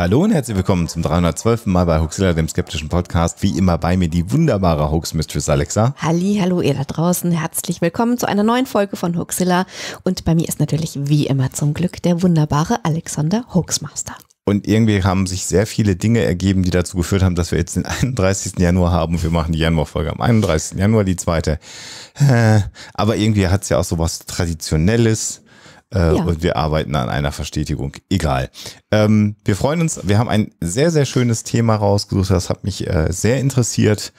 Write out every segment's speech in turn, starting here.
Hallo und herzlich willkommen zum 312. Mal bei Huxilla, dem skeptischen Podcast. Wie immer bei mir die wunderbare Hoax Mistress Alexa. Halli, hallo ihr da draußen. Herzlich willkommen zu einer neuen Folge von Huxilla. Und bei mir ist natürlich wie immer zum Glück der wunderbare Alexander Hoaxmaster. Und irgendwie haben sich sehr viele Dinge ergeben, die dazu geführt haben, dass wir jetzt den 31. Januar haben. Wir machen die Januarfolge am 31. Januar, die zweite. Äh, aber irgendwie hat es ja auch so was Traditionelles äh, ja. Und wir arbeiten an einer Verstetigung. Egal. Ähm, wir freuen uns. Wir haben ein sehr, sehr schönes Thema rausgesucht. Das hat mich äh, sehr interessiert.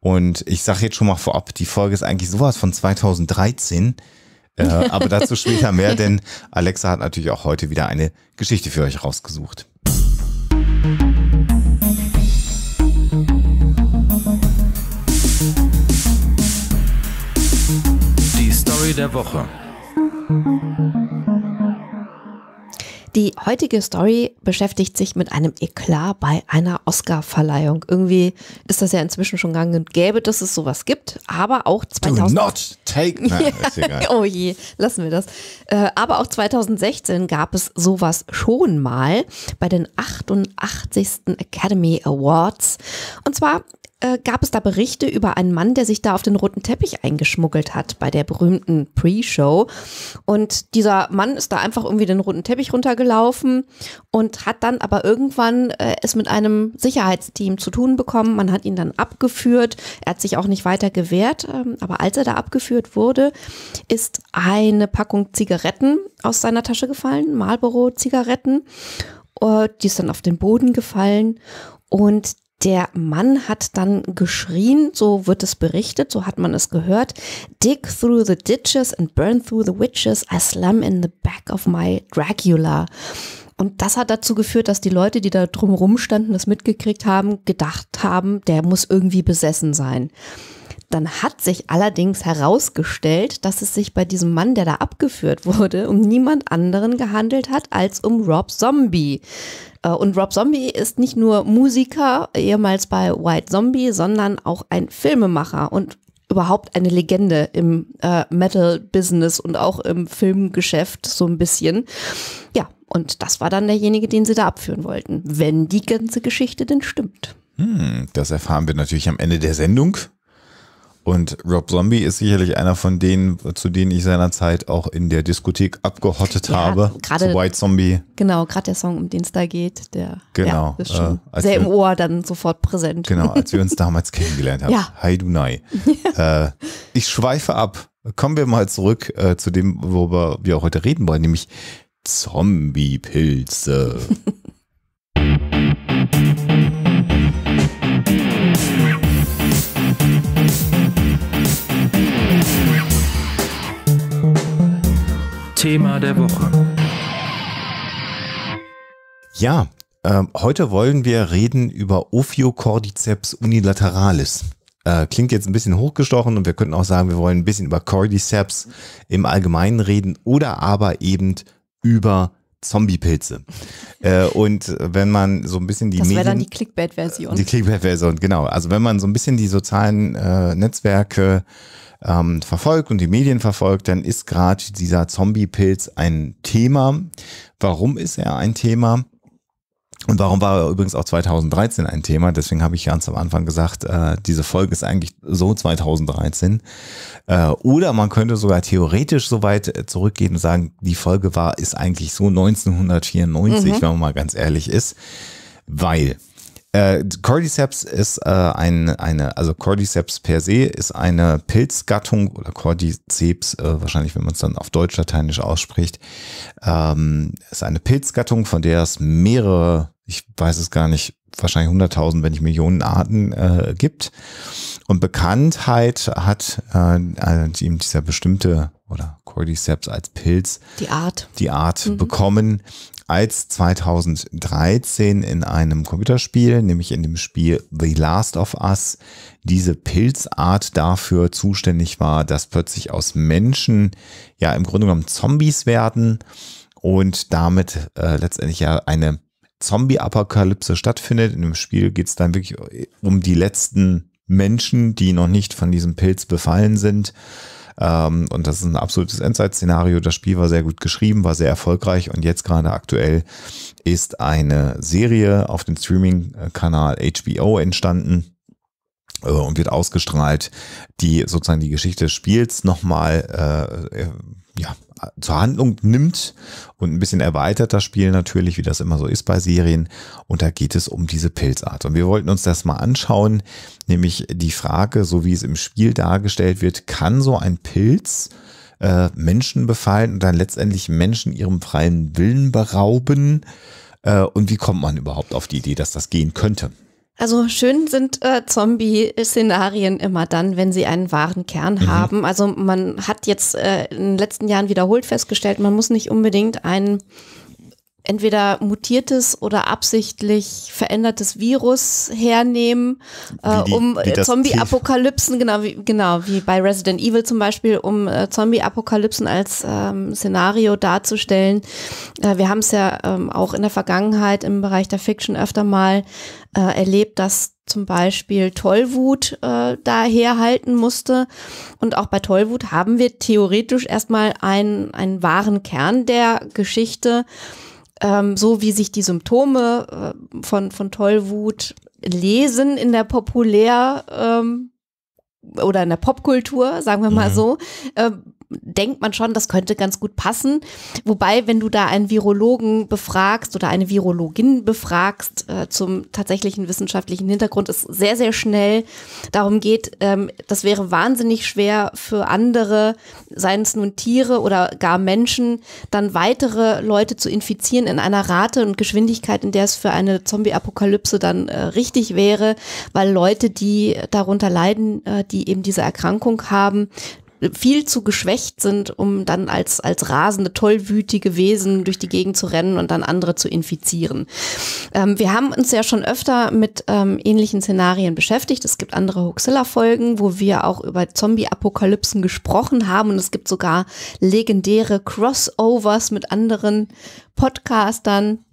Und ich sage jetzt schon mal vorab, die Folge ist eigentlich sowas von 2013. Äh, aber dazu später mehr, denn Alexa hat natürlich auch heute wieder eine Geschichte für euch rausgesucht. Die Story der Woche. Die heutige Story beschäftigt sich mit einem Eklat bei einer Oscar-Verleihung. Irgendwie ist das ja inzwischen schon gang und gäbe, dass es sowas gibt, aber auch 2000. Do not Take. Na, ja. ist egal. oh je, lassen wir das. Äh, aber auch 2016 gab es sowas schon mal bei den 88. Academy Awards. Und zwar äh, gab es da Berichte über einen Mann, der sich da auf den roten Teppich eingeschmuggelt hat bei der berühmten Pre-Show. Und dieser Mann ist da einfach irgendwie den roten Teppich runtergelaufen und hat dann aber irgendwann äh, es mit einem Sicherheitsteam zu tun bekommen. Man hat ihn dann abgeführt. Er hat sich auch nicht weiter gewehrt, ähm, aber als er da abgeführt getötet wurde, ist eine Packung Zigaretten aus seiner Tasche gefallen, Marlboro-Zigaretten. Äh, die ist dann auf den Boden gefallen und der Mann hat dann geschrien, so wird es berichtet, so hat man es gehört. Dig through the ditches and burn through the witches. I slam in the back of my Dracula. Und das hat dazu geführt, dass die Leute, die da drumherum standen, das mitgekriegt haben, gedacht haben, der muss irgendwie besessen sein. Dann hat sich allerdings herausgestellt, dass es sich bei diesem Mann, der da abgeführt wurde, um niemand anderen gehandelt hat als um Rob Zombie. Äh, und Rob Zombie ist nicht nur Musiker, ehemals bei White Zombie, sondern auch ein Filmemacher und überhaupt eine Legende im äh, Metal-Business und auch im Filmgeschäft so ein bisschen. Ja, und das war dann derjenige, den sie da abführen wollten, wenn die ganze Geschichte denn stimmt. Hm, das erfahren wir natürlich am Ende der Sendung. Und Rob Zombie ist sicherlich einer von denen, zu denen ich seinerzeit auch in der Diskothek abgehottet ja, habe. Gerade zu White Zombie. Genau, gerade der Song, um den es da geht, der genau, ja, ist schon äh, sehr wir, im Ohr dann sofort präsent. Genau, als wir uns damals kennengelernt haben. Ja. Hi Dunai. Ja. Äh, ich schweife ab. Kommen wir mal zurück äh, zu dem, worüber wir auch heute reden wollen, nämlich Zombie-Pilze. Thema der Woche. Ja, äh, heute wollen wir reden über Ophiocordyceps unilateralis. Äh, klingt jetzt ein bisschen hochgestochen und wir könnten auch sagen, wir wollen ein bisschen über Cordyceps im Allgemeinen reden oder aber eben über Zombie-Pilze. äh, und wenn man so ein bisschen die das Medien... Das wäre dann die Clickbait-Version. Die Clickbait-Version, genau. Also wenn man so ein bisschen die sozialen äh, Netzwerke ähm, verfolgt und die Medien verfolgt, dann ist gerade dieser Zombie-Pilz ein Thema. Warum ist er ein Thema? Und warum war er übrigens auch 2013 ein Thema? Deswegen habe ich ganz am Anfang gesagt, äh, diese Folge ist eigentlich so 2013. Äh, oder man könnte sogar theoretisch so weit äh, zurückgehen und sagen, die Folge war, ist eigentlich so 1994, mhm. wenn man mal ganz ehrlich ist. Weil äh, Cordyceps ist äh, ein, eine, also Cordyceps per se ist eine Pilzgattung oder Cordyceps, äh, wahrscheinlich wenn man es dann auf Deutsch-Lateinisch ausspricht, ähm, ist eine Pilzgattung, von der es mehrere, ich weiß es gar nicht, wahrscheinlich 100.000, wenn nicht Millionen Arten äh, gibt. Und Bekanntheit hat äh, äh eben dieser bestimmte oder Cordyceps als Pilz. Die Art. Die Art mhm. bekommen als 2013 in einem Computerspiel, nämlich in dem Spiel The Last of Us, diese Pilzart dafür zuständig war, dass plötzlich aus Menschen ja im Grunde genommen Zombies werden und damit äh, letztendlich ja eine Zombie-Apokalypse stattfindet. In dem Spiel geht es dann wirklich äh, um die letzten Menschen, die noch nicht von diesem Pilz befallen sind. Ähm, und das ist ein absolutes Endzeit-Szenario. Das Spiel war sehr gut geschrieben, war sehr erfolgreich und jetzt gerade aktuell ist eine Serie auf dem Streaming-Kanal HBO entstanden äh, und wird ausgestrahlt, die sozusagen die Geschichte des Spiels nochmal äh, ja, zur Handlung nimmt und ein bisschen erweitert das Spiel natürlich, wie das immer so ist bei Serien. Und da geht es um diese Pilzart. Und wir wollten uns das mal anschauen, nämlich die Frage, so wie es im Spiel dargestellt wird, kann so ein Pilz äh, Menschen befallen und dann letztendlich Menschen ihrem freien Willen berauben? Äh, und wie kommt man überhaupt auf die Idee, dass das gehen könnte? Also schön sind äh, Zombie-Szenarien immer dann, wenn sie einen wahren Kern mhm. haben. Also man hat jetzt äh, in den letzten Jahren wiederholt festgestellt, man muss nicht unbedingt einen entweder mutiertes oder absichtlich verändertes Virus hernehmen, äh, um äh, Zombie-Apokalypsen, genau wie, genau wie bei Resident Evil zum Beispiel, um äh, Zombie-Apokalypsen als ähm, Szenario darzustellen. Äh, wir haben es ja ähm, auch in der Vergangenheit im Bereich der Fiction öfter mal äh, erlebt, dass zum Beispiel Tollwut äh, da herhalten musste. Und auch bei Tollwut haben wir theoretisch erstmal einen, einen wahren Kern der Geschichte ähm, so wie sich die Symptome äh, von, von Tollwut lesen in der populär ähm, oder in der Popkultur, sagen wir mal mhm. so, äh, denkt man schon, das könnte ganz gut passen. Wobei, wenn du da einen Virologen befragst oder eine Virologin befragst äh, zum tatsächlichen wissenschaftlichen Hintergrund, es sehr, sehr schnell darum geht, ähm, das wäre wahnsinnig schwer für andere, seien es nun Tiere oder gar Menschen, dann weitere Leute zu infizieren in einer Rate und Geschwindigkeit, in der es für eine Zombie-Apokalypse dann äh, richtig wäre, weil Leute, die darunter leiden, äh, die eben diese Erkrankung haben, viel zu geschwächt sind, um dann als, als rasende, tollwütige Wesen durch die Gegend zu rennen und dann andere zu infizieren. Ähm, wir haben uns ja schon öfter mit ähm, ähnlichen Szenarien beschäftigt. Es gibt andere Hoaxilla-Folgen, wo wir auch über Zombie-Apokalypsen gesprochen haben und es gibt sogar legendäre Crossovers mit anderen Podcastern.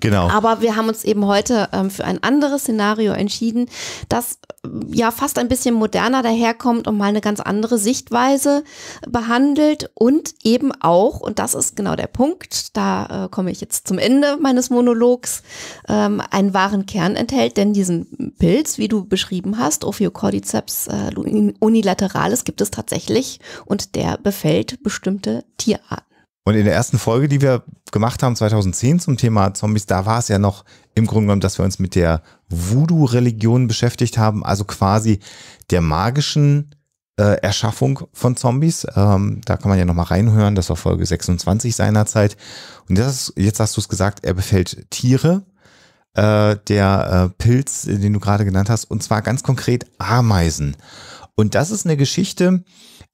Genau. Aber wir haben uns eben heute ähm, für ein anderes Szenario entschieden, das äh, ja fast ein bisschen moderner daherkommt und mal eine ganz andere Sichtweise behandelt und eben auch, und das ist genau der Punkt, da äh, komme ich jetzt zum Ende meines Monologs, ähm, einen wahren Kern enthält, denn diesen Pilz, wie du beschrieben hast, Ophiocordyceps äh, unilateralis, gibt es tatsächlich und der befällt bestimmte Tierarten. Und in der ersten Folge, die wir gemacht haben, 2010 zum Thema Zombies, da war es ja noch im Grunde genommen, dass wir uns mit der Voodoo-Religion beschäftigt haben, also quasi der magischen äh, Erschaffung von Zombies. Ähm, da kann man ja nochmal reinhören, das war Folge 26 seinerzeit. Und das, jetzt hast du es gesagt, er befällt Tiere, äh, der äh, Pilz, den du gerade genannt hast, und zwar ganz konkret Ameisen. Und das ist eine Geschichte, äh,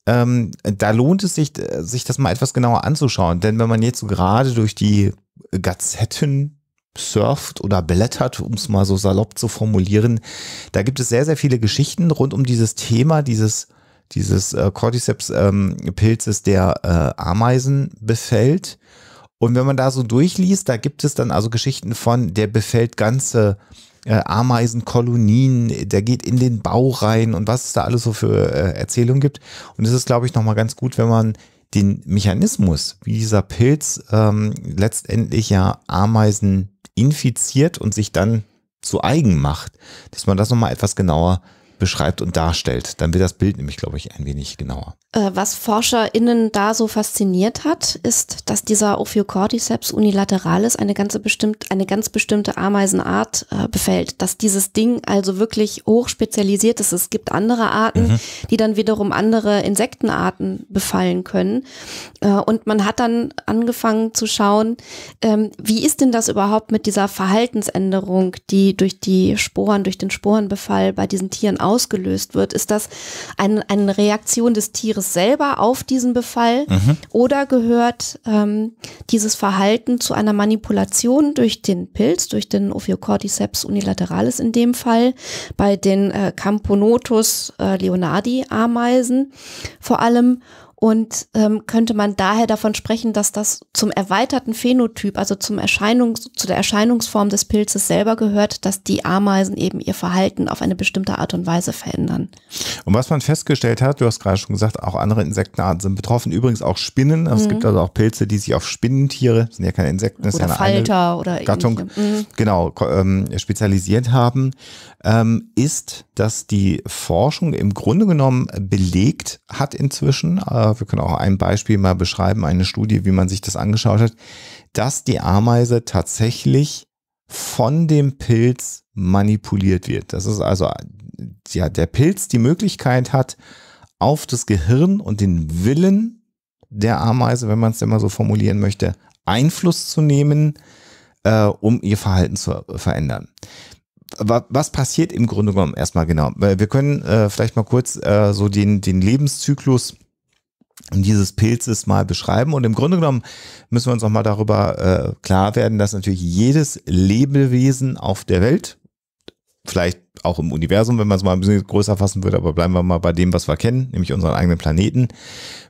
ähm, da lohnt es sich, äh, sich das mal etwas genauer anzuschauen. Denn wenn man jetzt so gerade durch die Gazetten surft oder blättert, um es mal so salopp zu formulieren, da gibt es sehr, sehr viele Geschichten rund um dieses Thema, dieses dieses äh, Cordyceps-Pilzes, ähm, der äh, Ameisen befällt. Und wenn man da so durchliest, da gibt es dann also Geschichten von, der befällt ganze äh, Ameisenkolonien, der geht in den Bau rein und was es da alles so für äh, Erzählungen gibt. Und es ist, glaube ich, nochmal ganz gut, wenn man den Mechanismus, wie dieser Pilz ähm, letztendlich ja Ameisen infiziert und sich dann zu eigen macht, dass man das nochmal etwas genauer beschreibt und darstellt. Dann wird das Bild nämlich, glaube ich, ein wenig genauer. Äh, was ForscherInnen da so fasziniert hat, ist, dass dieser Ophiocordyceps unilateralis eine, ganze bestimmt, eine ganz bestimmte Ameisenart äh, befällt. Dass dieses Ding also wirklich hoch spezialisiert ist. Es gibt andere Arten, mhm. die dann wiederum andere Insektenarten befallen können. Äh, und man hat dann angefangen zu schauen, ähm, wie ist denn das überhaupt mit dieser Verhaltensänderung, die durch die Sporen, durch den Sporenbefall bei diesen Tieren auftritt? ausgelöst wird. Ist das ein, eine Reaktion des Tieres selber auf diesen Befall mhm. oder gehört ähm, dieses Verhalten zu einer Manipulation durch den Pilz, durch den Ophiocordyceps unilateralis in dem Fall, bei den äh, Camponotus äh, leonardi Ameisen vor allem und ähm, könnte man daher davon sprechen, dass das zum erweiterten Phänotyp, also zum Erscheinungs-, zu der Erscheinungsform des Pilzes selber gehört, dass die Ameisen eben ihr Verhalten auf eine bestimmte Art und Weise verändern. Und was man festgestellt hat, du hast gerade schon gesagt, auch andere Insektenarten sind betroffen, übrigens auch Spinnen. mhm. Es gibt mhm. also auch Pilze, die sich auf Spinnentiere, sind ja keine Insekten, oder ist ja eine Falter oder Gattung, mhm. genau, ähm, spezialisiert haben, ähm, ist dass die Forschung im Grunde genommen belegt hat inzwischen, äh, wir können auch ein Beispiel mal beschreiben, eine Studie, wie man sich das angeschaut hat, dass die Ameise tatsächlich von dem Pilz manipuliert wird. Das ist also ja, der Pilz die Möglichkeit hat, auf das Gehirn und den Willen der Ameise, wenn man es immer so formulieren möchte, Einfluss zu nehmen, äh, um ihr Verhalten zu verändern was passiert im Grunde genommen erstmal genau? Wir können äh, vielleicht mal kurz äh, so den, den Lebenszyklus dieses Pilzes mal beschreiben. Und im Grunde genommen müssen wir uns auch mal darüber äh, klar werden, dass natürlich jedes Lebewesen auf der Welt, vielleicht auch im Universum, wenn man es mal ein bisschen größer fassen würde, aber bleiben wir mal bei dem, was wir kennen, nämlich unseren eigenen Planeten,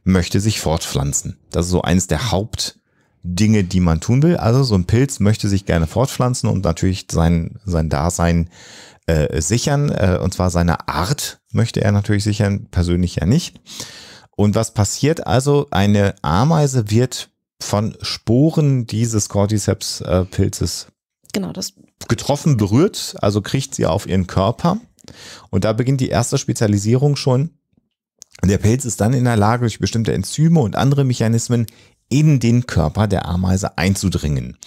möchte sich fortpflanzen. Das ist so eines der Haupt- Dinge, die man tun will. Also so ein Pilz möchte sich gerne fortpflanzen und natürlich sein, sein Dasein äh, sichern. Äh, und zwar seine Art möchte er natürlich sichern, persönlich ja nicht. Und was passiert also? Eine Ameise wird von Sporen dieses Cordyceps-Pilzes genau, getroffen, berührt, also kriegt sie auf ihren Körper. Und da beginnt die erste Spezialisierung schon. Der Pilz ist dann in der Lage, durch bestimmte Enzyme und andere Mechanismen in den Körper der Ameise einzudringen.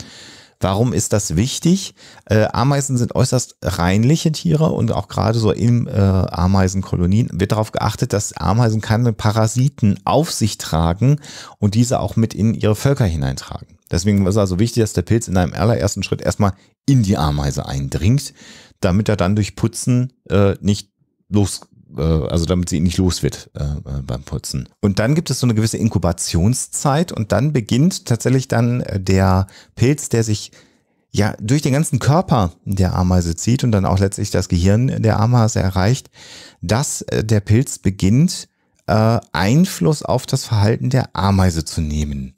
Warum ist das wichtig? Äh, Ameisen sind äußerst reinliche Tiere und auch gerade so in äh, Ameisenkolonien wird darauf geachtet, dass Ameisen keine Parasiten auf sich tragen und diese auch mit in ihre Völker hineintragen. Deswegen ist es also wichtig, dass der Pilz in einem allerersten Schritt erstmal in die Ameise eindringt, damit er dann durch Putzen äh, nicht los äh, also damit sie nicht los wird äh, äh, beim Putzen. Und dann gibt es so eine gewisse Inkubationszeit und dann beginnt tatsächlich dann äh, der Pilz, der sich ja durch den ganzen Körper der Ameise zieht und dann auch letztlich das Gehirn der Ameise erreicht, dass der Pilz beginnt, äh, Einfluss auf das Verhalten der Ameise zu nehmen.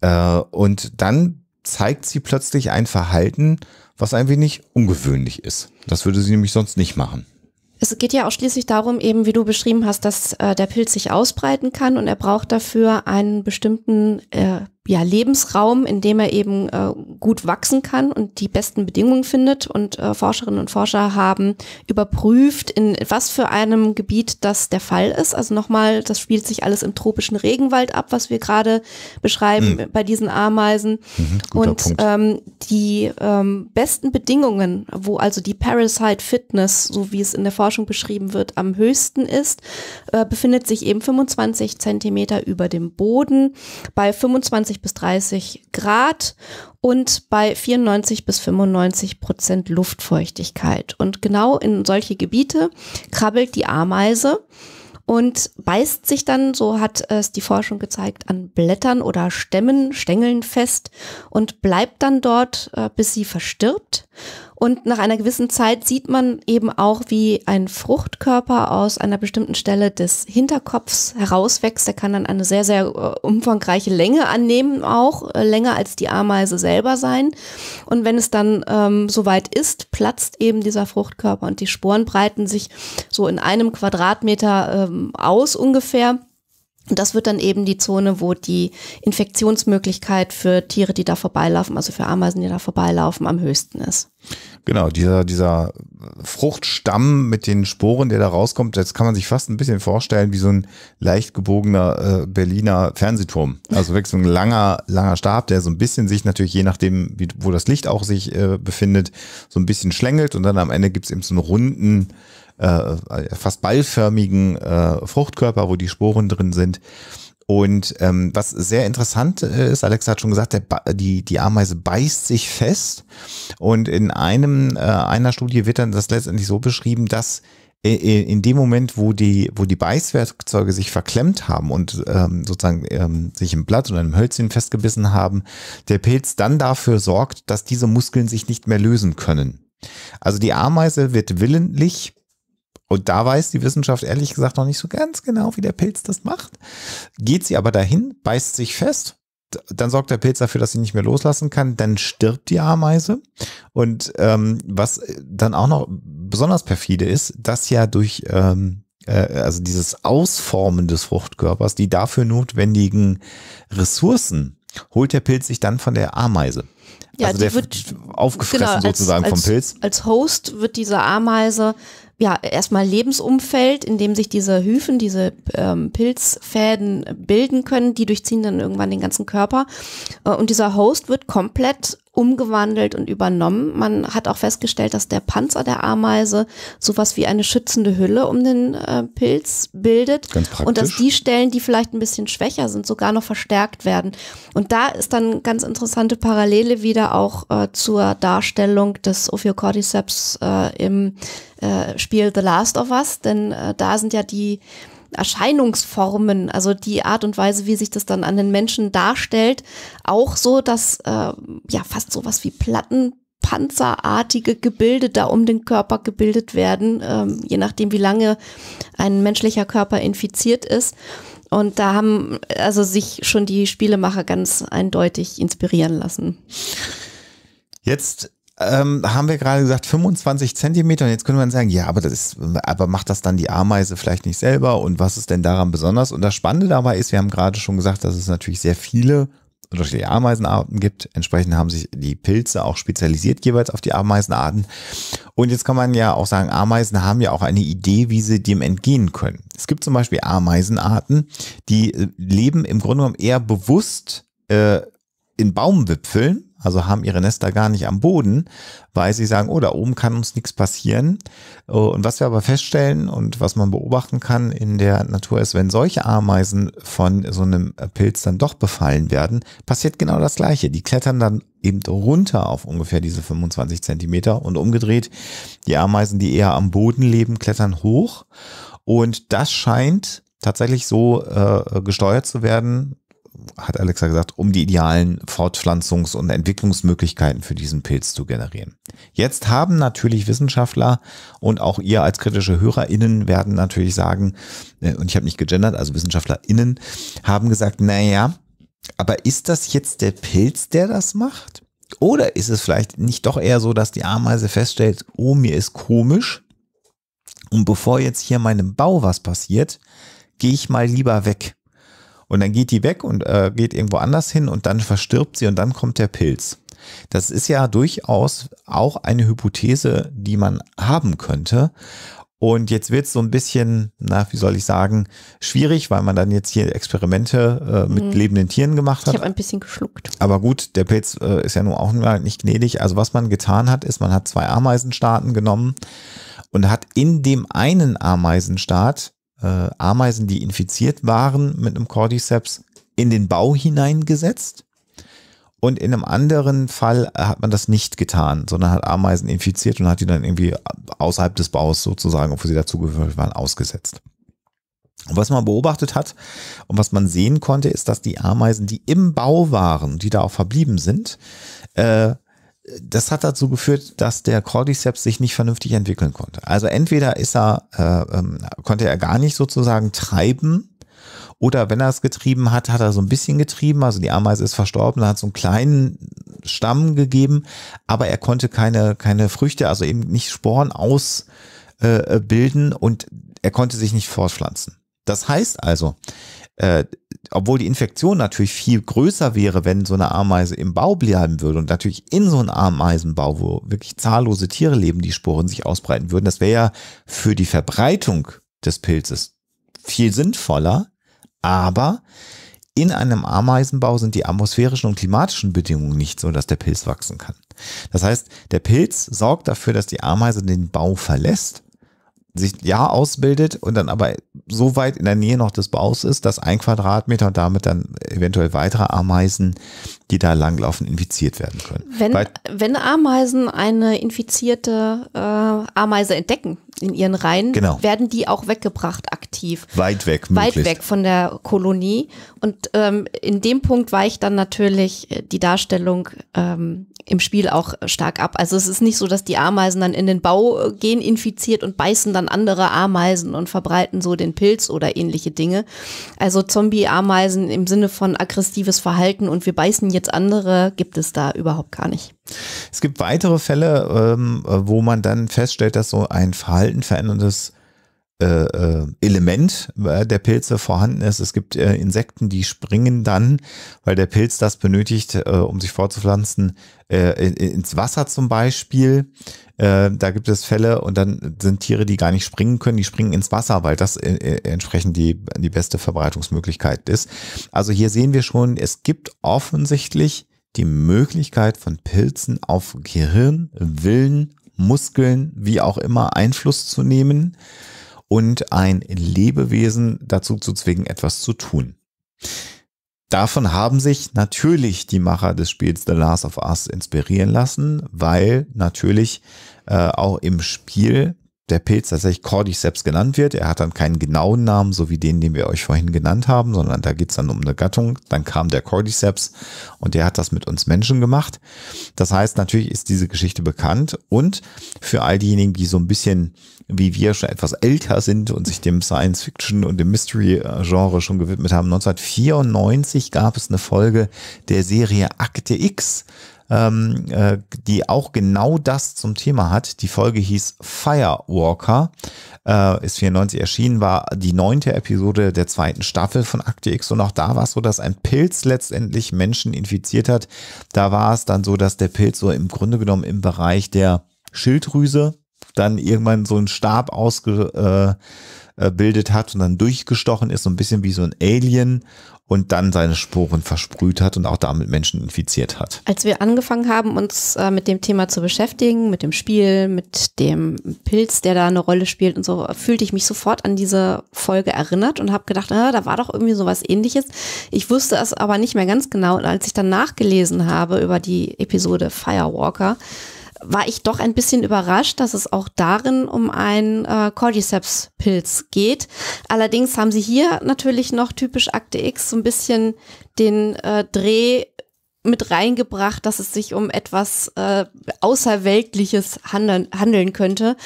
Äh, und dann zeigt sie plötzlich ein Verhalten, was ein wenig ungewöhnlich ist. Das würde sie nämlich sonst nicht machen. Es geht ja auch schließlich darum, eben wie du beschrieben hast, dass äh, der Pilz sich ausbreiten kann und er braucht dafür einen bestimmten äh, ja, Lebensraum, in dem er eben äh, gut wachsen kann und die besten Bedingungen findet. Und äh, Forscherinnen und Forscher haben überprüft, in was für einem Gebiet das der Fall ist. Also nochmal, das spielt sich alles im tropischen Regenwald ab, was wir gerade beschreiben mhm. bei diesen Ameisen. Mhm, und ähm, die ähm, besten Bedingungen, wo also die Parasite Fitness, so wie es in der Forschung beschrieben wird, am höchsten ist, äh, befindet sich eben 25 Zentimeter über dem Boden bei 25 25 bis 30 Grad und bei 94 bis 95 Prozent Luftfeuchtigkeit. Und genau in solche Gebiete krabbelt die Ameise und beißt sich dann, so hat es die Forschung gezeigt, an Blättern oder Stämmen, Stängeln fest und bleibt dann dort, äh, bis sie verstirbt. Und nach einer gewissen Zeit sieht man eben auch, wie ein Fruchtkörper aus einer bestimmten Stelle des Hinterkopfs herauswächst. Der kann dann eine sehr, sehr äh, umfangreiche Länge annehmen, auch äh, länger als die Ameise selber sein. Und wenn es dann ähm, soweit ist, platzt eben dieser Fruchtkörper und die Sporen breiten sich so in einem Quadratmeter ähm, aus ungefähr. Und das wird dann eben die Zone, wo die Infektionsmöglichkeit für Tiere, die da vorbeilaufen, also für Ameisen, die da vorbeilaufen, am höchsten ist. Genau, dieser, dieser Fruchtstamm mit den Sporen, der da rauskommt, das kann man sich fast ein bisschen vorstellen wie so ein leicht gebogener äh, Berliner Fernsehturm. Also wirklich so ein langer, langer Stab, der so ein bisschen sich natürlich, je nachdem, wie, wo das Licht auch sich äh, befindet, so ein bisschen schlängelt und dann am Ende gibt es eben so einen runden äh, äh, fast ballförmigen äh, Fruchtkörper, wo die Sporen drin sind. Und ähm, was sehr interessant äh, ist, Alex hat schon gesagt, die, die Ameise beißt sich fest. Und in einem äh, einer Studie wird dann das letztendlich so beschrieben, dass in dem Moment, wo die, wo die Beißwerkzeuge sich verklemmt haben und ähm, sozusagen ähm, sich im Blatt oder im Hölzchen festgebissen haben, der Pilz dann dafür sorgt, dass diese Muskeln sich nicht mehr lösen können. Also die Ameise wird willentlich und da weiß die Wissenschaft ehrlich gesagt noch nicht so ganz genau, wie der Pilz das macht. Geht sie aber dahin, beißt sich fest, dann sorgt der Pilz dafür, dass sie nicht mehr loslassen kann, dann stirbt die Ameise. Und ähm, was äh, dann auch noch besonders perfide ist, dass ja durch ähm, äh, also dieses Ausformen des Fruchtkörpers die dafür notwendigen Ressourcen holt der Pilz sich dann von der Ameise. Ja, also der wird aufgefressen genau, als, sozusagen als, vom Pilz. Als Host wird diese Ameise ja, erstmal Lebensumfeld, in dem sich diese Hyphen, diese ähm, Pilzfäden bilden können. Die durchziehen dann irgendwann den ganzen Körper. Äh, und dieser Host wird komplett umgewandelt und übernommen. Man hat auch festgestellt, dass der Panzer der Ameise sowas wie eine schützende Hülle um den äh, Pilz bildet Ganz praktisch. und dass die Stellen, die vielleicht ein bisschen schwächer sind, sogar noch verstärkt werden. Und da ist dann ganz interessante Parallele wieder auch äh, zur Darstellung des Ophiocordyceps äh, im äh, Spiel The Last of Us, denn äh, da sind ja die Erscheinungsformen, also die Art und Weise, wie sich das dann an den Menschen darstellt, auch so, dass äh, ja fast sowas wie Plattenpanzerartige Gebilde da um den Körper gebildet werden, ähm, je nachdem, wie lange ein menschlicher Körper infiziert ist. Und da haben also sich schon die Spielemacher ganz eindeutig inspirieren lassen. Jetzt ähm, haben wir gerade gesagt 25 Zentimeter und jetzt könnte man sagen, ja, aber das ist, aber macht das dann die Ameise vielleicht nicht selber und was ist denn daran besonders? Und das Spannende dabei ist, wir haben gerade schon gesagt, dass es natürlich sehr viele unterschiedliche Ameisenarten gibt. Entsprechend haben sich die Pilze auch spezialisiert jeweils auf die Ameisenarten. Und jetzt kann man ja auch sagen, Ameisen haben ja auch eine Idee, wie sie dem entgehen können. Es gibt zum Beispiel Ameisenarten, die leben im Grunde genommen eher bewusst äh, in Baumwipfeln also haben ihre Nester gar nicht am Boden, weil sie sagen, oh, da oben kann uns nichts passieren. Oh, und was wir aber feststellen und was man beobachten kann in der Natur ist, wenn solche Ameisen von so einem Pilz dann doch befallen werden, passiert genau das Gleiche. Die klettern dann eben runter auf ungefähr diese 25 Zentimeter und umgedreht, die Ameisen, die eher am Boden leben, klettern hoch. Und das scheint tatsächlich so äh, gesteuert zu werden, hat Alexa gesagt, um die idealen Fortpflanzungs- und Entwicklungsmöglichkeiten für diesen Pilz zu generieren. Jetzt haben natürlich Wissenschaftler und auch ihr als kritische HörerInnen werden natürlich sagen, äh, und ich habe nicht gegendert, also WissenschaftlerInnen haben gesagt, naja, aber ist das jetzt der Pilz, der das macht? Oder ist es vielleicht nicht doch eher so, dass die Ameise feststellt, oh, mir ist komisch und bevor jetzt hier meinem Bau was passiert, gehe ich mal lieber weg. Und dann geht die weg und äh, geht irgendwo anders hin und dann verstirbt sie und dann kommt der Pilz. Das ist ja durchaus auch eine Hypothese, die man haben könnte. Und jetzt wird es so ein bisschen, na, wie soll ich sagen, schwierig, weil man dann jetzt hier Experimente äh, mit mhm. lebenden Tieren gemacht hat. Ich habe ein bisschen geschluckt. Aber gut, der Pilz äh, ist ja nun auch nicht gnädig. Also was man getan hat, ist, man hat zwei Ameisenstaaten genommen und hat in dem einen Ameisenstaat äh, Ameisen, die infiziert waren mit einem Cordyceps, in den Bau hineingesetzt. Und in einem anderen Fall hat man das nicht getan, sondern hat Ameisen infiziert und hat die dann irgendwie außerhalb des Baus sozusagen, obwohl sie dazugehörig waren, ausgesetzt. Und was man beobachtet hat und was man sehen konnte, ist, dass die Ameisen, die im Bau waren, die da auch verblieben sind, äh, das hat dazu geführt, dass der Cordyceps sich nicht vernünftig entwickeln konnte. Also entweder ist er, äh, ähm, konnte er gar nicht sozusagen treiben, oder wenn er es getrieben hat, hat er so ein bisschen getrieben, also die Ameise ist verstorben, er hat so einen kleinen Stamm gegeben, aber er konnte keine, keine Früchte, also eben nicht Sporen ausbilden äh, äh und er konnte sich nicht fortpflanzen. Das heißt also, äh, obwohl die Infektion natürlich viel größer wäre, wenn so eine Ameise im Bau bleiben würde und natürlich in so einem Ameisenbau, wo wirklich zahllose Tiere leben, die Sporen sich ausbreiten würden, das wäre ja für die Verbreitung des Pilzes viel sinnvoller, aber in einem Ameisenbau sind die atmosphärischen und klimatischen Bedingungen nicht so, dass der Pilz wachsen kann. Das heißt, der Pilz sorgt dafür, dass die Ameise den Bau verlässt sich ja ausbildet und dann aber so weit in der Nähe noch des Baus ist, dass ein Quadratmeter und damit dann eventuell weitere Ameisen, die da langlaufen, infiziert werden können. Wenn, Weil, wenn Ameisen eine infizierte äh, Ameise entdecken in ihren Reihen, genau. werden die auch weggebracht aktiv. Weit weg, möglichst. Weit weg von der Kolonie. Und ähm, in dem Punkt weicht dann natürlich äh, die Darstellung ähm, im Spiel auch stark ab. Also es ist nicht so, dass die Ameisen dann in den Bau äh, gehen, infiziert und beißen dann dann andere Ameisen und verbreiten so den Pilz oder ähnliche Dinge. Also Zombie-Ameisen im Sinne von aggressives Verhalten und wir beißen jetzt andere, gibt es da überhaupt gar nicht. Es gibt weitere Fälle, ähm, wo man dann feststellt, dass so ein verhaltenveränderndes äh, äh, Element der Pilze vorhanden ist. Es gibt äh, Insekten, die springen dann, weil der Pilz das benötigt, äh, um sich fortzupflanzen, äh, ins Wasser zum Beispiel. Äh, da gibt es Fälle und dann sind Tiere, die gar nicht springen können, die springen ins Wasser, weil das entsprechend die, die beste Verbreitungsmöglichkeit ist. Also hier sehen wir schon, es gibt offensichtlich die Möglichkeit von Pilzen auf Gehirn, Willen, Muskeln, wie auch immer Einfluss zu nehmen und ein Lebewesen dazu zu zwingen, etwas zu tun. Davon haben sich natürlich die Macher des Spiels The Last of Us inspirieren lassen, weil natürlich äh, auch im Spiel der Pilz tatsächlich Cordyceps genannt wird. Er hat dann keinen genauen Namen, so wie den, den wir euch vorhin genannt haben, sondern da geht es dann um eine Gattung. Dann kam der Cordyceps und der hat das mit uns Menschen gemacht. Das heißt, natürlich ist diese Geschichte bekannt und für all diejenigen, die so ein bisschen wie wir schon etwas älter sind und sich dem Science-Fiction und dem Mystery-Genre schon gewidmet haben, 1994 gab es eine Folge der Serie Akte X ähm, äh, die auch genau das zum Thema hat. Die Folge hieß Firewalker, äh, ist 94 erschienen, war die neunte Episode der zweiten Staffel von Akte X und auch da war es so, dass ein Pilz letztendlich Menschen infiziert hat. Da war es dann so, dass der Pilz so im Grunde genommen im Bereich der Schilddrüse dann irgendwann so einen Stab ausge... Äh, äh bildet hat und dann durchgestochen ist, so ein bisschen wie so ein Alien und dann seine Sporen versprüht hat und auch damit Menschen infiziert hat. Als wir angefangen haben, uns äh, mit dem Thema zu beschäftigen, mit dem Spiel, mit dem Pilz, der da eine Rolle spielt und so, fühlte ich mich sofort an diese Folge erinnert und habe gedacht, ah, da war doch irgendwie sowas ähnliches. Ich wusste es aber nicht mehr ganz genau. Und als ich dann nachgelesen habe über die Episode Firewalker, war ich doch ein bisschen überrascht, dass es auch darin um einen äh, Cordyceps-Pilz geht. Allerdings haben sie hier natürlich noch typisch Akte X so ein bisschen den äh, Dreh mit reingebracht, dass es sich um etwas äh, Außerweltliches handeln, handeln könnte.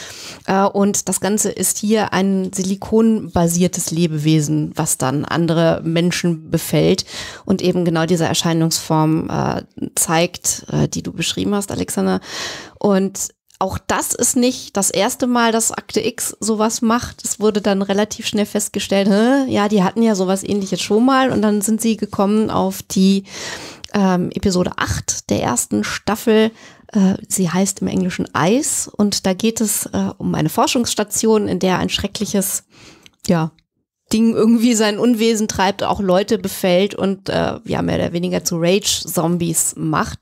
Äh, und das Ganze ist hier ein silikonbasiertes Lebewesen, was dann andere Menschen befällt und eben genau diese Erscheinungsform äh, zeigt, äh, die du beschrieben hast, Alexander. Und auch das ist nicht das erste Mal, dass Akte X sowas macht. Es wurde dann relativ schnell festgestellt, ja, die hatten ja sowas ähnliches schon mal und dann sind sie gekommen auf die ähm, Episode 8 der ersten Staffel. Äh, sie heißt im Englischen Eis und da geht es äh, um eine Forschungsstation, in der ein schreckliches, ja, Ding irgendwie sein Unwesen treibt, auch Leute befällt und äh, ja mehr oder weniger zu Rage-Zombies macht.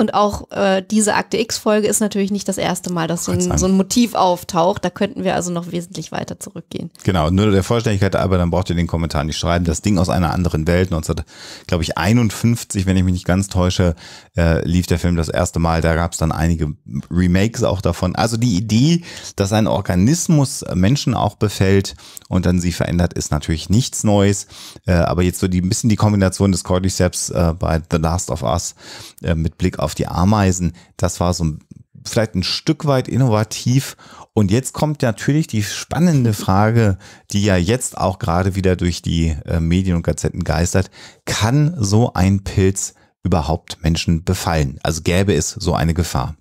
Und auch äh, diese Akte X-Folge ist natürlich nicht das erste Mal, dass so ein, so ein, Motiv auftaucht. Da könnten wir also noch wesentlich weiter zurückgehen. Genau, nur der Vollständigkeit, aber dann braucht ihr den Kommentar nicht schreiben. Das Ding aus einer anderen Welt, 1951, wenn ich mich nicht ganz täusche, äh, lief der Film das erste Mal. Da gab es dann einige Remakes auch davon. Also die Idee, dass ein Organismus Menschen auch befällt und dann sie verändert, ist natürlich nichts Neues. Äh, aber jetzt so die, ein bisschen die Kombination des Cordyceps äh, bei The Last of Us äh, mit Blick auf auf die Ameisen, das war so ein, vielleicht ein Stück weit innovativ. Und jetzt kommt natürlich die spannende Frage, die ja jetzt auch gerade wieder durch die äh, Medien und Gazetten geistert. Kann so ein Pilz überhaupt Menschen befallen? Also gäbe es so eine Gefahr?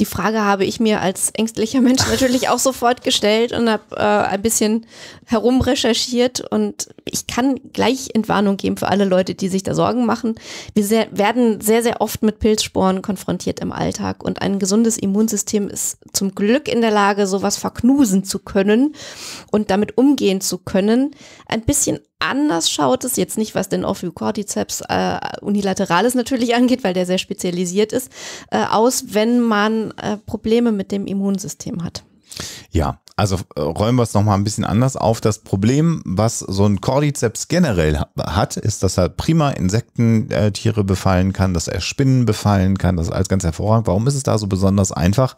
die Frage habe ich mir als ängstlicher Mensch natürlich auch sofort gestellt und habe äh, ein bisschen herumrecherchiert und ich kann gleich Entwarnung geben für alle Leute, die sich da Sorgen machen. Wir sehr, werden sehr, sehr oft mit Pilzsporen konfrontiert im Alltag und ein gesundes Immunsystem ist zum Glück in der Lage, sowas verknusen zu können und damit umgehen zu können. Ein bisschen anders schaut es jetzt nicht, was den Ophiocordyceps äh, unilaterales natürlich angeht, weil der sehr spezialisiert ist, äh, aus, wenn man äh, Probleme mit dem Immunsystem hat. Ja, also äh, räumen wir es nochmal ein bisschen anders auf. Das Problem, was so ein Cordyceps generell hat, ist, dass er prima Insektentiere äh, befallen kann, dass er Spinnen befallen kann, das ist alles ganz hervorragend. Warum ist es da so besonders einfach?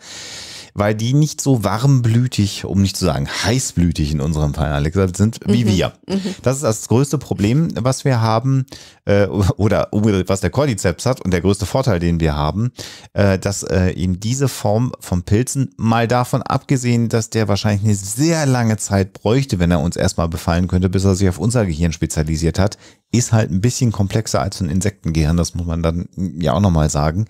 weil die nicht so warmblütig, um nicht zu sagen heißblütig in unserem Fall, Alexa, sind wie mhm. wir. Mhm. Das ist das größte Problem, was wir haben äh, oder was der Cordyceps hat und der größte Vorteil, den wir haben, äh, dass äh, eben diese Form von Pilzen, mal davon abgesehen, dass der wahrscheinlich eine sehr lange Zeit bräuchte, wenn er uns erstmal befallen könnte, bis er sich auf unser Gehirn spezialisiert hat, ist halt ein bisschen komplexer als ein Insektengehirn, das muss man dann ja auch nochmal sagen.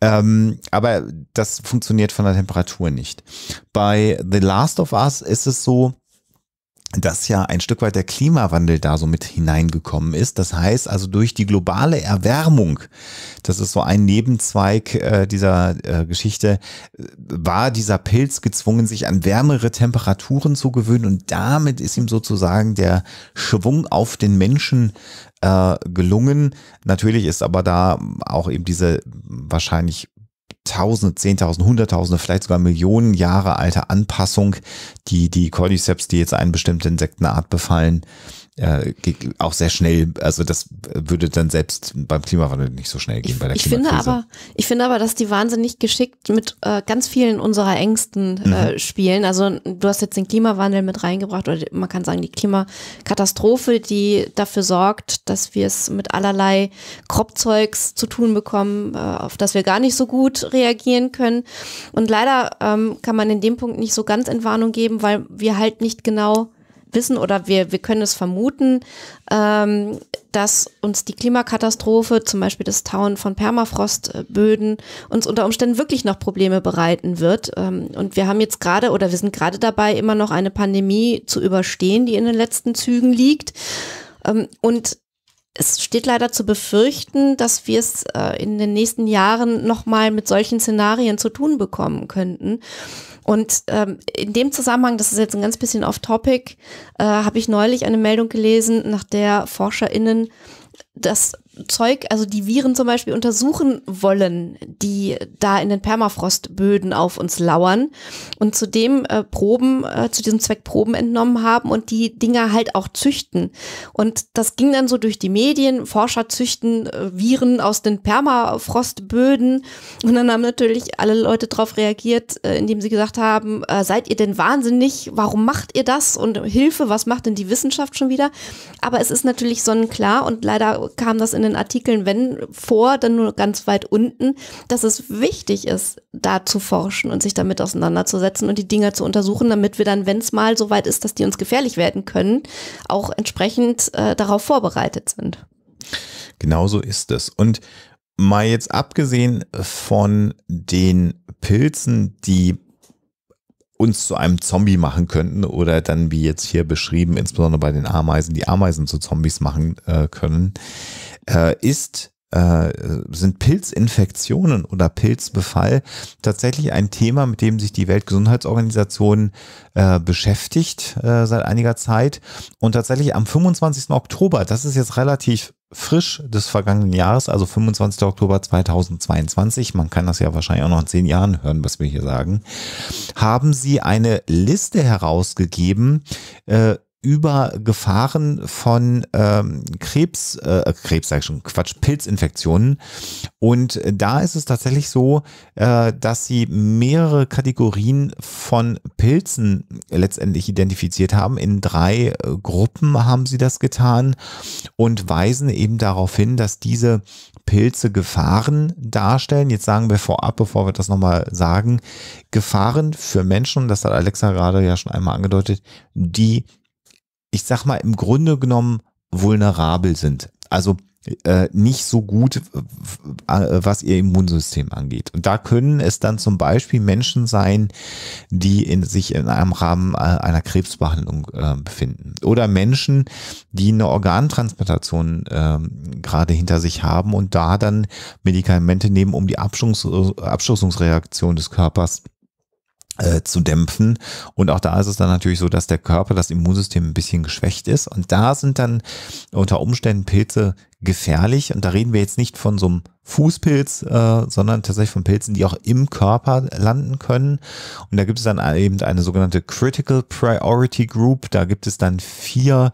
Ähm, aber das funktioniert von der Temperatur nicht. Bei The Last of Us ist es so, dass ja ein Stück weit der Klimawandel da so mit hineingekommen ist. Das heißt also durch die globale Erwärmung, das ist so ein Nebenzweig äh, dieser äh, Geschichte, war dieser Pilz gezwungen, sich an wärmere Temperaturen zu gewöhnen und damit ist ihm sozusagen der Schwung auf den Menschen äh, gelungen. Natürlich ist aber da auch eben diese wahrscheinlich Tausende, Zehntausende, Hunderttausende, vielleicht sogar Millionen Jahre alte Anpassung, die die Cordyceps, die jetzt eine bestimmte Insektenart befallen, äh, äh, auch sehr schnell, also das würde dann selbst beim Klimawandel nicht so schnell gehen ich, bei der ich Finde aber, ich finde aber, dass die wahnsinnig geschickt mit äh, ganz vielen unserer Ängsten äh, mhm. spielen. Also du hast jetzt den Klimawandel mit reingebracht oder man kann sagen die Klimakatastrophe, die dafür sorgt, dass wir es mit allerlei Kropzeugs zu tun bekommen, äh, auf das wir gar nicht so gut reagieren können. Und leider ähm, kann man in dem Punkt nicht so ganz Entwarnung geben, weil wir halt nicht genau wissen oder wir, wir können es vermuten, ähm, dass uns die Klimakatastrophe, zum Beispiel das Tauen von Permafrostböden, uns unter Umständen wirklich noch Probleme bereiten wird. Ähm, und wir haben jetzt gerade oder wir sind gerade dabei, immer noch eine Pandemie zu überstehen, die in den letzten Zügen liegt. Ähm, und es steht leider zu befürchten, dass wir es äh, in den nächsten Jahren nochmal mit solchen Szenarien zu tun bekommen könnten. Und ähm, in dem Zusammenhang, das ist jetzt ein ganz bisschen off-topic, äh, habe ich neulich eine Meldung gelesen, nach der ForscherInnen das Zeug, also die Viren zum Beispiel untersuchen wollen, die da in den Permafrostböden auf uns lauern und zudem äh, Proben, äh, zu diesem Zweck Proben entnommen haben und die Dinger halt auch züchten. Und das ging dann so durch die Medien, Forscher züchten äh, Viren aus den Permafrostböden und dann haben natürlich alle Leute darauf reagiert, äh, indem sie gesagt haben, äh, seid ihr denn wahnsinnig, warum macht ihr das und Hilfe, was macht denn die Wissenschaft schon wieder? Aber es ist natürlich sonnenklar und leider kam das in den einzelnen Artikeln, wenn vor, dann nur ganz weit unten, dass es wichtig ist, da zu forschen und sich damit auseinanderzusetzen und die Dinger zu untersuchen, damit wir dann, wenn es mal so weit ist, dass die uns gefährlich werden können, auch entsprechend äh, darauf vorbereitet sind. Genauso ist es. Und mal jetzt abgesehen von den Pilzen, die uns zu einem Zombie machen könnten oder dann, wie jetzt hier beschrieben, insbesondere bei den Ameisen, die Ameisen zu Zombies machen äh, können, äh, ist äh, sind Pilzinfektionen oder Pilzbefall tatsächlich ein Thema, mit dem sich die Weltgesundheitsorganisation äh, beschäftigt äh, seit einiger Zeit. Und tatsächlich am 25. Oktober, das ist jetzt relativ frisch des vergangenen Jahres, also 25. Oktober 2022, man kann das ja wahrscheinlich auch noch in zehn Jahren hören, was wir hier sagen, haben sie eine Liste herausgegeben, äh, über Gefahren von ähm, Krebs, äh, Krebs sag ich schon, Quatsch, Pilzinfektionen. Und da ist es tatsächlich so, äh, dass sie mehrere Kategorien von Pilzen letztendlich identifiziert haben. In drei äh, Gruppen haben sie das getan und weisen eben darauf hin, dass diese Pilze Gefahren darstellen. Jetzt sagen wir vorab, bevor wir das nochmal sagen, Gefahren für Menschen, das hat Alexa gerade ja schon einmal angedeutet, die ich sag mal, im Grunde genommen vulnerabel sind. Also äh, nicht so gut, äh, was ihr Immunsystem angeht. Und da können es dann zum Beispiel Menschen sein, die in, sich in einem Rahmen äh, einer Krebsbehandlung äh, befinden. Oder Menschen, die eine Organtransplantation ähm, gerade hinter sich haben und da dann Medikamente nehmen, um die Abschluss, Abschlussungsreaktion des Körpers äh, zu dämpfen. Und auch da ist es dann natürlich so, dass der Körper, das Immunsystem ein bisschen geschwächt ist. Und da sind dann unter Umständen Pilze gefährlich. Und da reden wir jetzt nicht von so einem Fußpilz, äh, sondern tatsächlich von Pilzen, die auch im Körper landen können. Und da gibt es dann eben eine sogenannte Critical Priority Group. Da gibt es dann vier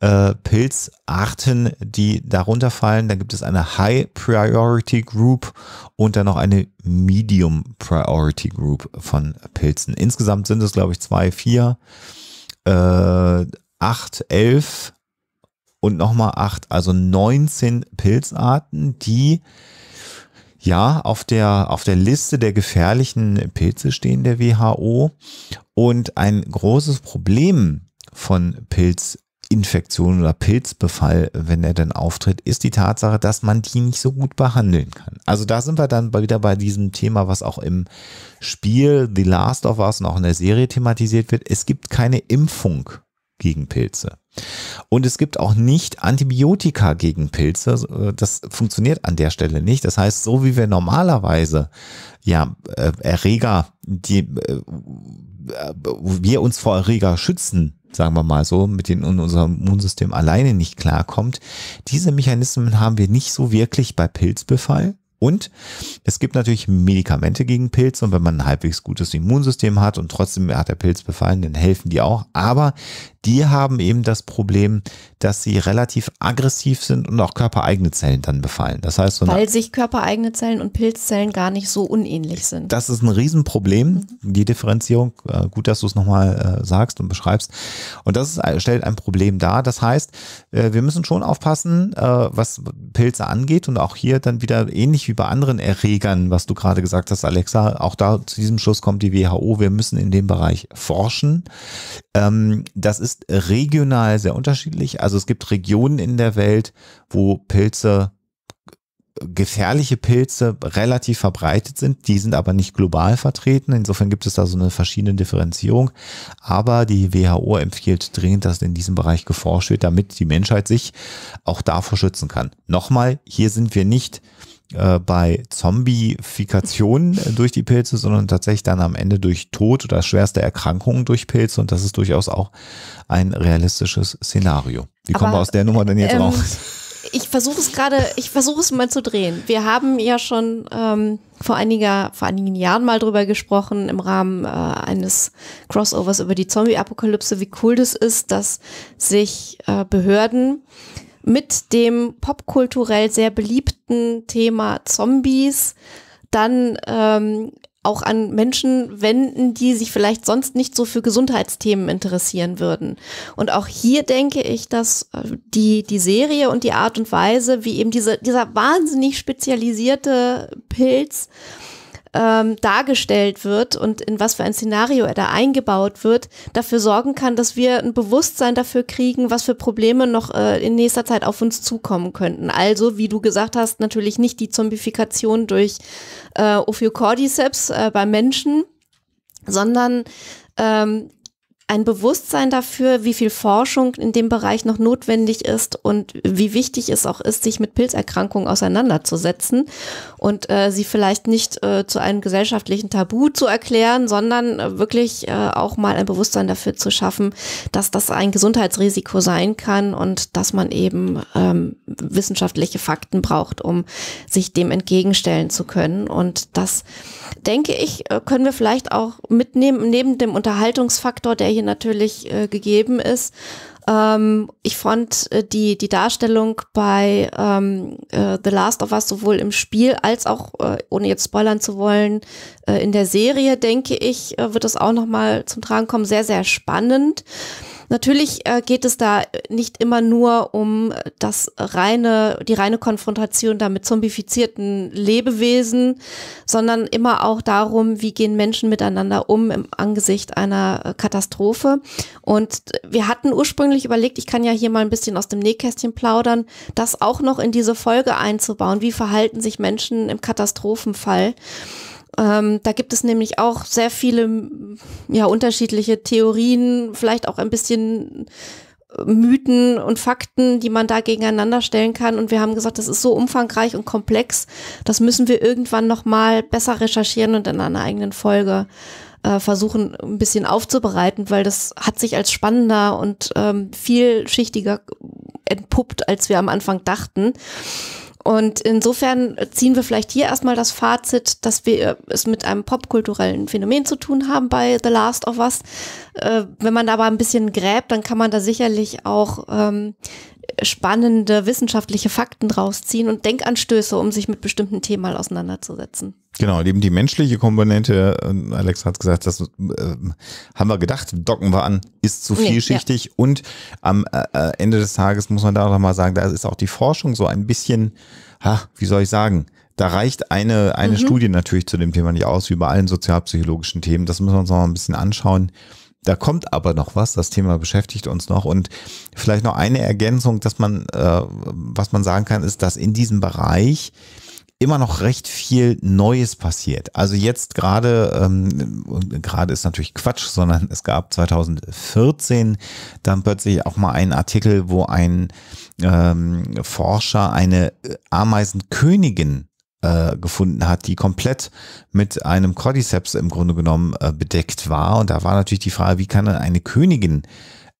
äh, Pilzarten, die darunter fallen. Da gibt es eine High Priority Group und dann noch eine Medium Priority Group von Pilzen. Insgesamt sind es, glaube ich, zwei, vier, äh, acht, elf und nochmal acht, also 19 Pilzarten, die ja auf der, auf der Liste der gefährlichen Pilze stehen der WHO. Und ein großes Problem von Pilz Infektion oder Pilzbefall, wenn er denn auftritt, ist die Tatsache, dass man die nicht so gut behandeln kann. Also da sind wir dann wieder bei diesem Thema, was auch im Spiel The Last of Us und auch in der Serie thematisiert wird. Es gibt keine Impfung gegen Pilze. Und es gibt auch nicht Antibiotika gegen Pilze. Äh, das funktioniert an der Stelle nicht. Das heißt, so wie wir normalerweise ja äh, Erreger, die äh, wir uns vor Erreger schützen, sagen wir mal so, mit denen unser Immunsystem alleine nicht klarkommt, diese Mechanismen haben wir nicht so wirklich bei Pilzbefall. Und es gibt natürlich Medikamente gegen Pilze und wenn man ein halbwegs gutes Immunsystem hat und trotzdem hat der Pilz befallen, dann helfen die auch. Aber die haben eben das Problem, dass sie relativ aggressiv sind und auch körpereigene Zellen dann befallen. Das heißt, so weil sich körpereigene Zellen und Pilzzellen gar nicht so unähnlich sind. Das ist ein Riesenproblem, mhm. die Differenzierung. Äh, gut, dass du es nochmal äh, sagst und beschreibst. Und das ist, stellt ein Problem dar. Das heißt, äh, wir müssen schon aufpassen, was Pilze angeht und auch hier dann wieder ähnlich wie bei anderen Erregern, was du gerade gesagt hast, Alexa. Auch da zu diesem Schluss kommt die WHO. Wir müssen in dem Bereich forschen. Ähm, das ist ist regional sehr unterschiedlich. Also es gibt Regionen in der Welt, wo Pilze, gefährliche Pilze relativ verbreitet sind. Die sind aber nicht global vertreten. Insofern gibt es da so eine verschiedene Differenzierung. Aber die WHO empfiehlt dringend, dass in diesem Bereich geforscht wird, damit die Menschheit sich auch davor schützen kann. Nochmal, hier sind wir nicht äh, bei Zombifikation äh, durch die Pilze, sondern tatsächlich dann am Ende durch Tod oder schwerste Erkrankungen durch Pilze. Und das ist durchaus auch ein realistisches Szenario. Wie kommen wir aus der Nummer denn jetzt ähm, raus? Ich versuche es gerade, ich versuche es mal zu drehen. Wir haben ja schon ähm, vor, einiger, vor einigen Jahren mal drüber gesprochen im Rahmen äh, eines Crossovers über die Zombie-Apokalypse, wie cool das ist, dass sich äh, Behörden mit dem popkulturell sehr beliebten Thema Zombies dann ähm, auch an Menschen wenden, die sich vielleicht sonst nicht so für Gesundheitsthemen interessieren würden. Und auch hier denke ich, dass äh, die, die Serie und die Art und Weise, wie eben diese, dieser wahnsinnig spezialisierte Pilz ähm, dargestellt wird und in was für ein Szenario er da eingebaut wird, dafür sorgen kann, dass wir ein Bewusstsein dafür kriegen, was für Probleme noch äh, in nächster Zeit auf uns zukommen könnten. Also, wie du gesagt hast, natürlich nicht die Zombifikation durch äh, Ophiocordyceps äh, bei Menschen, sondern ähm, ein Bewusstsein dafür, wie viel Forschung in dem Bereich noch notwendig ist und wie wichtig es auch ist, sich mit Pilzerkrankungen auseinanderzusetzen und äh, sie vielleicht nicht äh, zu einem gesellschaftlichen Tabu zu erklären, sondern äh, wirklich äh, auch mal ein Bewusstsein dafür zu schaffen, dass das ein Gesundheitsrisiko sein kann und dass man eben ähm, wissenschaftliche Fakten braucht, um sich dem entgegenstellen zu können. Und das, denke ich, äh, können wir vielleicht auch mitnehmen, neben dem Unterhaltungsfaktor, der hier natürlich äh, gegeben ist. Ähm, ich fand äh, die, die Darstellung bei ähm, äh, The Last of Us sowohl im Spiel als auch, äh, ohne jetzt spoilern zu wollen, äh, in der Serie, denke ich, äh, wird das auch nochmal zum Tragen kommen. Sehr, sehr spannend. Natürlich äh, geht es da nicht immer nur um das reine, die reine Konfrontation da mit zombifizierten Lebewesen, sondern immer auch darum, wie gehen Menschen miteinander um im Angesicht einer äh, Katastrophe. Und wir hatten ursprünglich überlegt, ich kann ja hier mal ein bisschen aus dem Nähkästchen plaudern, das auch noch in diese Folge einzubauen. Wie verhalten sich Menschen im Katastrophenfall? Ähm, da gibt es nämlich auch sehr viele ja, unterschiedliche Theorien, vielleicht auch ein bisschen äh, Mythen und Fakten, die man da gegeneinander stellen kann. Und wir haben gesagt, das ist so umfangreich und komplex, das müssen wir irgendwann nochmal besser recherchieren und in einer eigenen Folge äh, versuchen, ein bisschen aufzubereiten, weil das hat sich als spannender und ähm, vielschichtiger entpuppt, als wir am Anfang dachten. Und insofern ziehen wir vielleicht hier erstmal das Fazit, dass wir äh, es mit einem popkulturellen Phänomen zu tun haben bei The Last of Us. Äh, wenn man da aber ein bisschen gräbt, dann kann man da sicherlich auch ähm, spannende wissenschaftliche Fakten draus ziehen und Denkanstöße, um sich mit bestimmten Themen mal auseinanderzusetzen. Genau, eben die menschliche Komponente, äh, Alex hat gesagt, das äh, haben wir gedacht, docken wir an, ist zu vielschichtig nee, ja. und am äh, äh, Ende des Tages muss man da noch mal sagen, da ist auch die Forschung so ein bisschen, ha, wie soll ich sagen, da reicht eine, eine mhm. Studie natürlich zu dem Thema nicht aus, wie bei allen sozialpsychologischen Themen. Das müssen wir uns noch mal ein bisschen anschauen. Da kommt aber noch was, das Thema beschäftigt uns noch. Und vielleicht noch eine Ergänzung, dass man, äh, was man sagen kann, ist, dass in diesem Bereich immer noch recht viel Neues passiert. Also jetzt gerade, ähm, gerade ist natürlich Quatsch, sondern es gab 2014 dann plötzlich auch mal einen Artikel, wo ein ähm, Forscher eine äh, Ameisenkönigin äh, gefunden hat, die komplett mit einem Cordyceps im Grunde genommen äh, bedeckt war. Und da war natürlich die Frage, wie kann eine Königin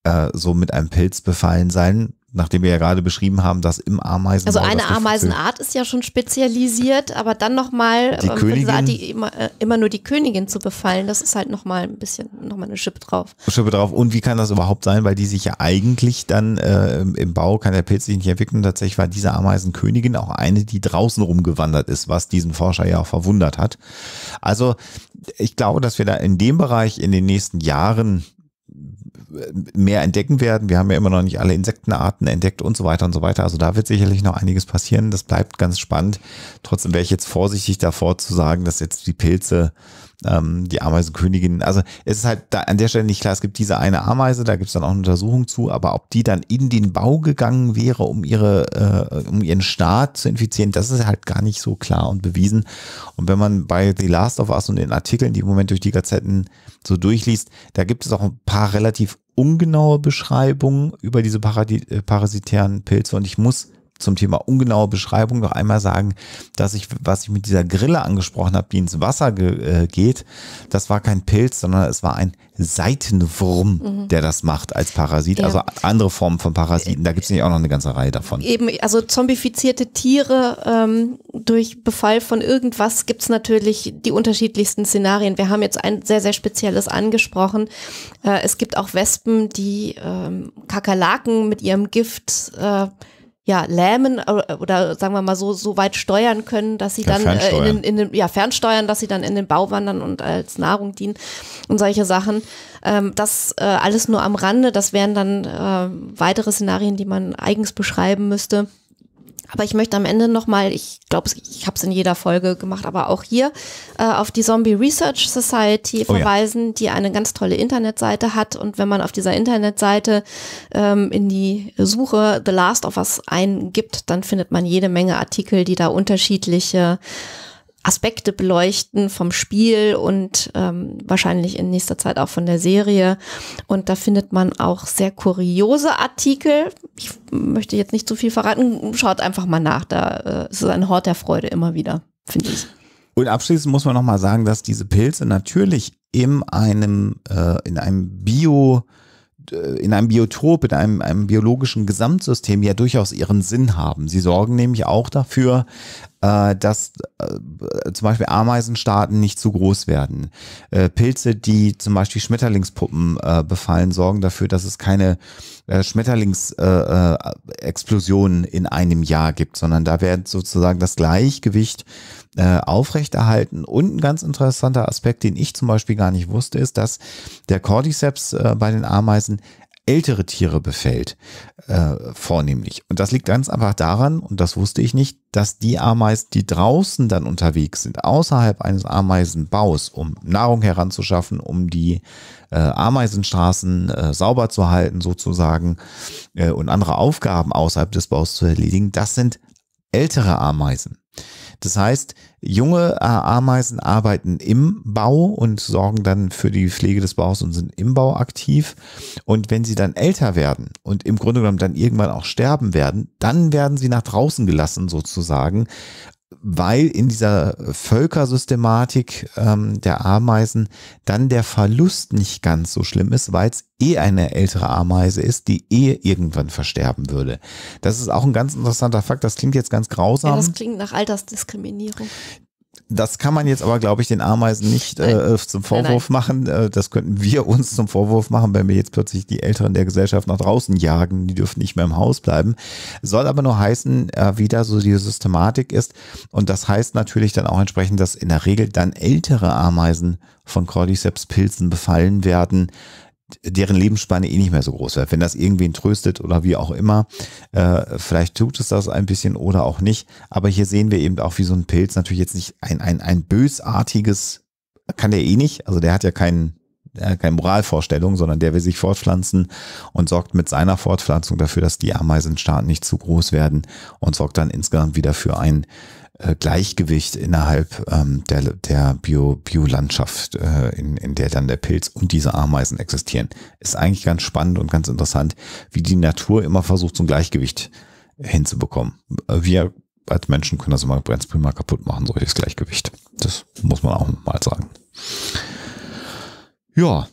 äh, so mit einem Pilz befallen sein? nachdem wir ja gerade beschrieben haben, dass im Ameisen. Also eine Ameisenart ist ja schon spezialisiert, aber dann nochmal die ähm, Königin, die immer, äh, immer, nur die Königin zu befallen, das ist halt nochmal ein bisschen, nochmal eine Schippe drauf. Schippe drauf. Und wie kann das überhaupt sein? Weil die sich ja eigentlich dann äh, im Bau kann der Pilz sich nicht entwickeln. Tatsächlich war diese Ameisenkönigin auch eine, die draußen rumgewandert ist, was diesen Forscher ja auch verwundert hat. Also ich glaube, dass wir da in dem Bereich in den nächsten Jahren mehr entdecken werden. Wir haben ja immer noch nicht alle Insektenarten entdeckt und so weiter und so weiter. Also da wird sicherlich noch einiges passieren. Das bleibt ganz spannend. Trotzdem wäre ich jetzt vorsichtig davor zu sagen, dass jetzt die Pilze ähm, die Ameisenkönigin. Also es ist halt da an der Stelle nicht klar, es gibt diese eine Ameise, da gibt es dann auch eine Untersuchung zu, aber ob die dann in den Bau gegangen wäre, um ihre, äh, um ihren Staat zu infizieren, das ist halt gar nicht so klar und bewiesen. Und wenn man bei The Last of Us und den Artikeln, die im Moment durch die Gazetten so durchliest, da gibt es auch ein paar relativ ungenaue Beschreibungen über diese Paradi äh, parasitären Pilze und ich muss zum Thema ungenaue Beschreibung noch einmal sagen, dass ich, was ich mit dieser Grille angesprochen habe, die ins Wasser ge, äh, geht, das war kein Pilz, sondern es war ein Seitenwurm, mhm. der das macht als Parasit. Ja. Also andere Formen von Parasiten, da gibt es nicht auch noch eine ganze Reihe davon. Eben, also zombifizierte Tiere ähm, durch Befall von irgendwas gibt es natürlich die unterschiedlichsten Szenarien. Wir haben jetzt ein sehr, sehr spezielles angesprochen. Äh, es gibt auch Wespen, die ähm, Kakerlaken mit ihrem Gift äh, ja, lähmen äh, oder sagen wir mal so, so weit steuern können, dass sie ja, dann äh, in, den, in den, ja, fernsteuern, dass sie dann in den Bau wandern und als Nahrung dienen und solche Sachen. Ähm, das äh, alles nur am Rande, das wären dann äh, weitere Szenarien, die man eigens beschreiben müsste. Aber ich möchte am Ende nochmal, ich glaube, ich habe es in jeder Folge gemacht, aber auch hier äh, auf die Zombie Research Society verweisen, oh ja. die eine ganz tolle Internetseite hat. Und wenn man auf dieser Internetseite ähm, in die Suche The Last of Us eingibt, dann findet man jede Menge Artikel, die da unterschiedliche Aspekte beleuchten vom Spiel und ähm, wahrscheinlich in nächster Zeit auch von der Serie. Und da findet man auch sehr kuriose Artikel. Ich möchte jetzt nicht zu viel verraten. Schaut einfach mal nach. Da äh, ist es ein Hort der Freude immer wieder, finde ich. Und abschließend muss man nochmal sagen, dass diese Pilze natürlich in einem, äh, in einem Bio- äh, in einem Biotop, in einem, einem biologischen Gesamtsystem ja durchaus ihren Sinn haben. Sie sorgen nämlich auch dafür, äh, dass äh, zum Beispiel Ameisenstaaten nicht zu groß werden. Äh, Pilze, die zum Beispiel Schmetterlingspuppen äh, befallen, sorgen dafür, dass es keine äh, Schmetterlingsexplosionen in einem Jahr gibt, sondern da wird sozusagen das Gleichgewicht äh, aufrechterhalten. Und ein ganz interessanter Aspekt, den ich zum Beispiel gar nicht wusste, ist, dass der Cordyceps äh, bei den Ameisen ältere Tiere befällt, äh, vornehmlich. Und das liegt ganz einfach daran, und das wusste ich nicht, dass die Ameisen, die draußen dann unterwegs sind, außerhalb eines Ameisenbaus, um Nahrung heranzuschaffen, um die äh, Ameisenstraßen äh, sauber zu halten sozusagen äh, und andere Aufgaben außerhalb des Baus zu erledigen, das sind ältere Ameisen. Das heißt, junge Ameisen arbeiten im Bau und sorgen dann für die Pflege des Baus und sind im Bau aktiv. Und wenn sie dann älter werden und im Grunde genommen dann irgendwann auch sterben werden, dann werden sie nach draußen gelassen sozusagen weil in dieser Völkersystematik ähm, der Ameisen dann der Verlust nicht ganz so schlimm ist, weil es eh eine ältere Ameise ist, die eh irgendwann versterben würde. Das ist auch ein ganz interessanter Fakt. Das klingt jetzt ganz grausam. Ja, das klingt nach Altersdiskriminierung das kann man jetzt aber, glaube ich, den Ameisen nicht äh, zum Vorwurf nein, nein. machen. Äh, das könnten wir uns zum Vorwurf machen, wenn wir jetzt plötzlich die Älteren der Gesellschaft nach draußen jagen. Die dürfen nicht mehr im Haus bleiben. Soll aber nur heißen, äh, wie da so die Systematik ist. Und das heißt natürlich dann auch entsprechend, dass in der Regel dann ältere Ameisen von Cordyceps-Pilzen befallen werden, deren Lebensspanne eh nicht mehr so groß wird. Wenn das irgendwen tröstet oder wie auch immer, äh, vielleicht tut es das ein bisschen oder auch nicht. Aber hier sehen wir eben auch, wie so ein Pilz natürlich jetzt nicht ein, ein, ein bösartiges, kann der eh nicht, also der hat ja keinen ja, keine Moralvorstellung, sondern der will sich fortpflanzen und sorgt mit seiner Fortpflanzung dafür, dass die Ameisenstaaten nicht zu groß werden und sorgt dann insgesamt wieder für ein äh, Gleichgewicht innerhalb ähm, der, der Bio-Landschaft, Bio äh, in, in der dann der Pilz und diese Ameisen existieren. Ist eigentlich ganz spannend und ganz interessant, wie die Natur immer versucht, so ein Gleichgewicht hinzubekommen. Äh, wir als Menschen können das immer ganz prima kaputt machen, solches Gleichgewicht. Das muss man auch mal sagen. Ja,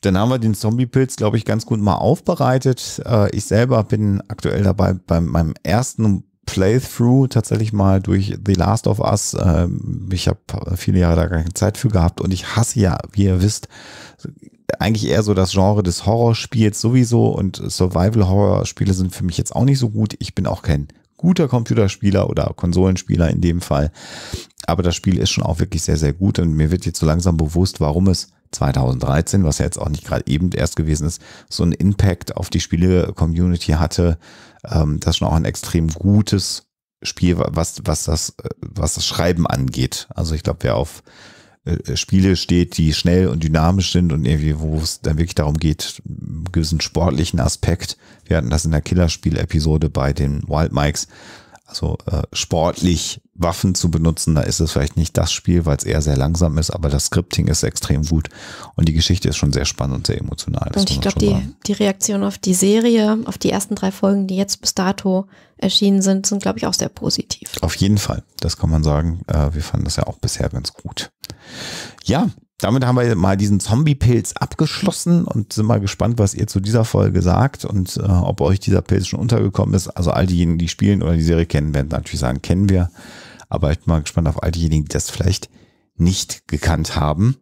dann haben wir den Zombie-Pilz, glaube ich, ganz gut mal aufbereitet. Äh, ich selber bin aktuell dabei, bei meinem ersten Playthrough tatsächlich mal durch The Last of Us. Ähm, Ich habe viele Jahre da gar keine Zeit für gehabt und ich hasse ja, wie ihr wisst, eigentlich eher so das Genre des Horrorspiels sowieso und Survival-Horror-Spiele sind für mich jetzt auch nicht so gut. Ich bin auch kein guter Computerspieler oder Konsolenspieler in dem Fall. Aber das Spiel ist schon auch wirklich sehr, sehr gut und mir wird jetzt so langsam bewusst, warum es 2013, was ja jetzt auch nicht gerade eben erst gewesen ist, so einen Impact auf die Spiele-Community hatte. Ähm, das schon auch ein extrem gutes Spiel, was, was, das, äh, was das Schreiben angeht. Also ich glaube, wer auf äh, Spiele steht, die schnell und dynamisch sind und irgendwie, wo es dann wirklich darum geht, einen gewissen sportlichen Aspekt. Wir hatten das in der Killerspiel-Episode bei den Wild Mikes also äh, sportlich Waffen zu benutzen, da ist es vielleicht nicht das Spiel, weil es eher sehr langsam ist, aber das Scripting ist extrem gut und die Geschichte ist schon sehr spannend und sehr emotional. und ich glaube, die, die Reaktion auf die Serie, auf die ersten drei Folgen, die jetzt bis dato erschienen sind, sind, glaube ich, auch sehr positiv. Auf jeden Fall, das kann man sagen. Äh, wir fanden das ja auch bisher ganz gut. Ja, damit haben wir mal diesen Zombie-Pilz abgeschlossen und sind mal gespannt, was ihr zu dieser Folge sagt und äh, ob euch dieser Pilz schon untergekommen ist. Also all diejenigen, die spielen oder die Serie kennen, werden natürlich sagen, kennen wir. Aber ich bin mal gespannt auf all diejenigen, die das vielleicht nicht gekannt haben.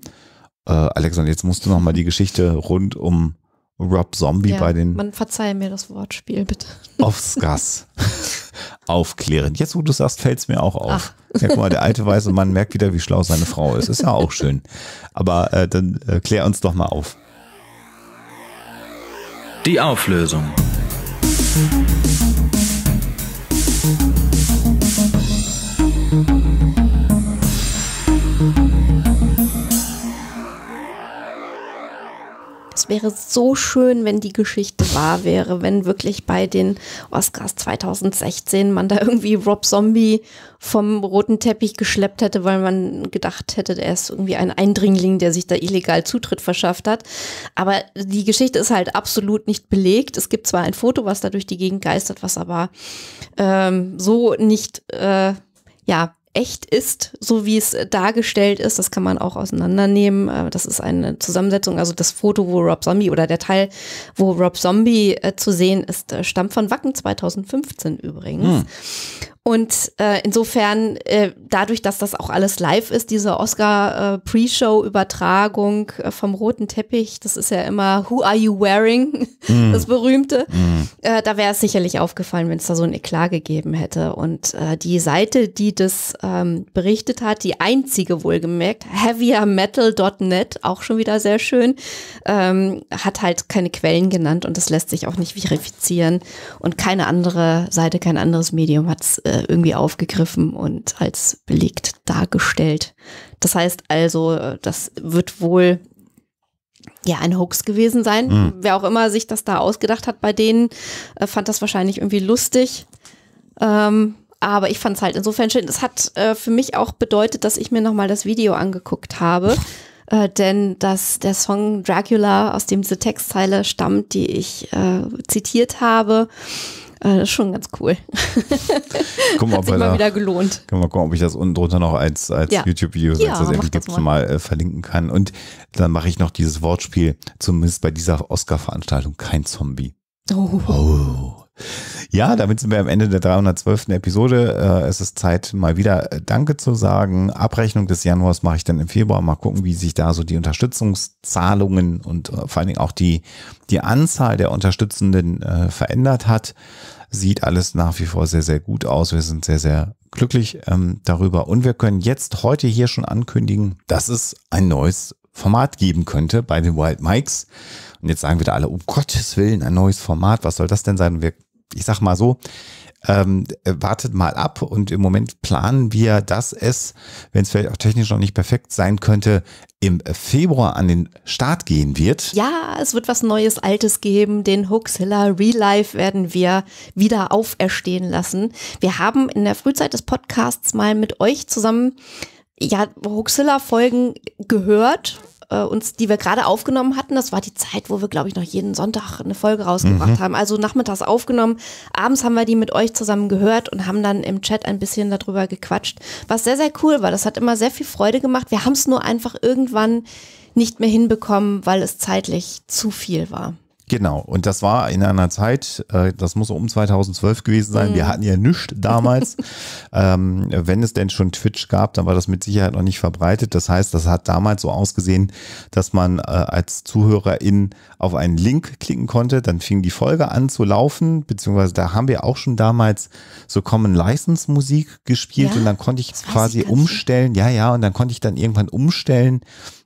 Äh, Alexander, jetzt musst du nochmal die Geschichte rund um Rob Zombie ja, bei den. Man verzeihe mir das Wortspiel, bitte. Aufs Gas aufklären. Jetzt, wo du sagst, fällt es mir auch auf. Ja, guck mal, der alte weiße Mann merkt wieder, wie schlau seine Frau ist. Ist ja auch schön. Aber äh, dann äh, klär uns doch mal auf. Die Auflösung. wäre so schön, wenn die Geschichte wahr wäre, wenn wirklich bei den Oscars 2016 man da irgendwie Rob Zombie vom roten Teppich geschleppt hätte, weil man gedacht hätte, er ist irgendwie ein Eindringling, der sich da illegal Zutritt verschafft hat. Aber die Geschichte ist halt absolut nicht belegt. Es gibt zwar ein Foto, was da durch die Gegend geistert, was aber ähm, so nicht, äh, ja, echt ist, so wie es äh, dargestellt ist. Das kann man auch auseinandernehmen. Äh, das ist eine Zusammensetzung. Also das Foto, wo Rob Zombie oder der Teil, wo Rob Zombie äh, zu sehen ist, stammt von Wacken 2015 übrigens. Hm. Und äh, insofern, äh, dadurch, dass das auch alles live ist, diese Oscar-Pre-Show-Übertragung äh, äh, vom roten Teppich, das ist ja immer Who Are You Wearing, mm. das berühmte, mm. äh, da wäre es sicherlich aufgefallen, wenn es da so ein Eklat gegeben hätte. Und äh, die Seite, die das ähm, berichtet hat, die einzige wohlgemerkt, heaviermetal.net, auch schon wieder sehr schön, ähm, hat halt keine Quellen genannt und das lässt sich auch nicht verifizieren. Und keine andere Seite, kein anderes Medium hat es. Äh, irgendwie aufgegriffen und als belegt dargestellt. Das heißt also, das wird wohl ja ein Hoax gewesen sein. Mhm. Wer auch immer sich das da ausgedacht hat bei denen, äh, fand das wahrscheinlich irgendwie lustig. Ähm, aber ich fand es halt insofern schön. Das hat äh, für mich auch bedeutet, dass ich mir nochmal das Video angeguckt habe. Äh, denn dass der Song Dracula, aus dem diese Textzeile stammt, die ich äh, zitiert habe, Ah, das ist schon ganz cool. Guck mal, Hat sich mal da, wieder gelohnt. Können wir gucken, ob ich das unten drunter noch als, als ja. YouTube-Video ja, das mal äh, verlinken kann. Und dann mache ich noch dieses Wortspiel, zumindest bei dieser Oscar-Veranstaltung, kein Zombie. Oh. oh. Ja, damit sind wir am Ende der 312. Episode. Äh, es ist Zeit, mal wieder äh, Danke zu sagen. Abrechnung des Januars mache ich dann im Februar. Mal gucken, wie sich da so die Unterstützungszahlungen und äh, vor allen Dingen auch die, die Anzahl der Unterstützenden verändert hat. Sieht alles nach wie vor sehr, sehr gut aus. Wir sind sehr, sehr glücklich ähm, darüber. Und wir können jetzt heute hier schon ankündigen, dass es ein neues Format geben könnte bei den Wild Mikes. Und jetzt sagen wieder alle, um Gottes Willen, ein neues Format, was soll das denn sein? Und wir, ich sag mal so, ähm, wartet mal ab und im Moment planen wir, dass es, wenn es vielleicht auch technisch noch nicht perfekt sein könnte, im Februar an den Start gehen wird. Ja, es wird was Neues, Altes geben. Den Hoaxilla Life werden wir wieder auferstehen lassen. Wir haben in der Frühzeit des Podcasts mal mit euch zusammen ja, Huxilla-Folgen gehört, äh, uns, die wir gerade aufgenommen hatten. Das war die Zeit, wo wir, glaube ich, noch jeden Sonntag eine Folge rausgebracht mhm. haben. Also nachmittags aufgenommen. Abends haben wir die mit euch zusammen gehört und haben dann im Chat ein bisschen darüber gequatscht, was sehr, sehr cool war. Das hat immer sehr viel Freude gemacht. Wir haben es nur einfach irgendwann nicht mehr hinbekommen, weil es zeitlich zu viel war. Genau, und das war in einer Zeit, äh, das muss um 2012 gewesen sein, mhm. wir hatten ja nichts damals. ähm, wenn es denn schon Twitch gab, dann war das mit Sicherheit noch nicht verbreitet. Das heißt, das hat damals so ausgesehen, dass man äh, als Zuhörerin auf einen Link klicken konnte, dann fing die Folge an zu laufen, beziehungsweise da haben wir auch schon damals so Common License Musik gespielt ja, und dann konnte ich quasi ich umstellen, ja, ja, und dann konnte ich dann irgendwann umstellen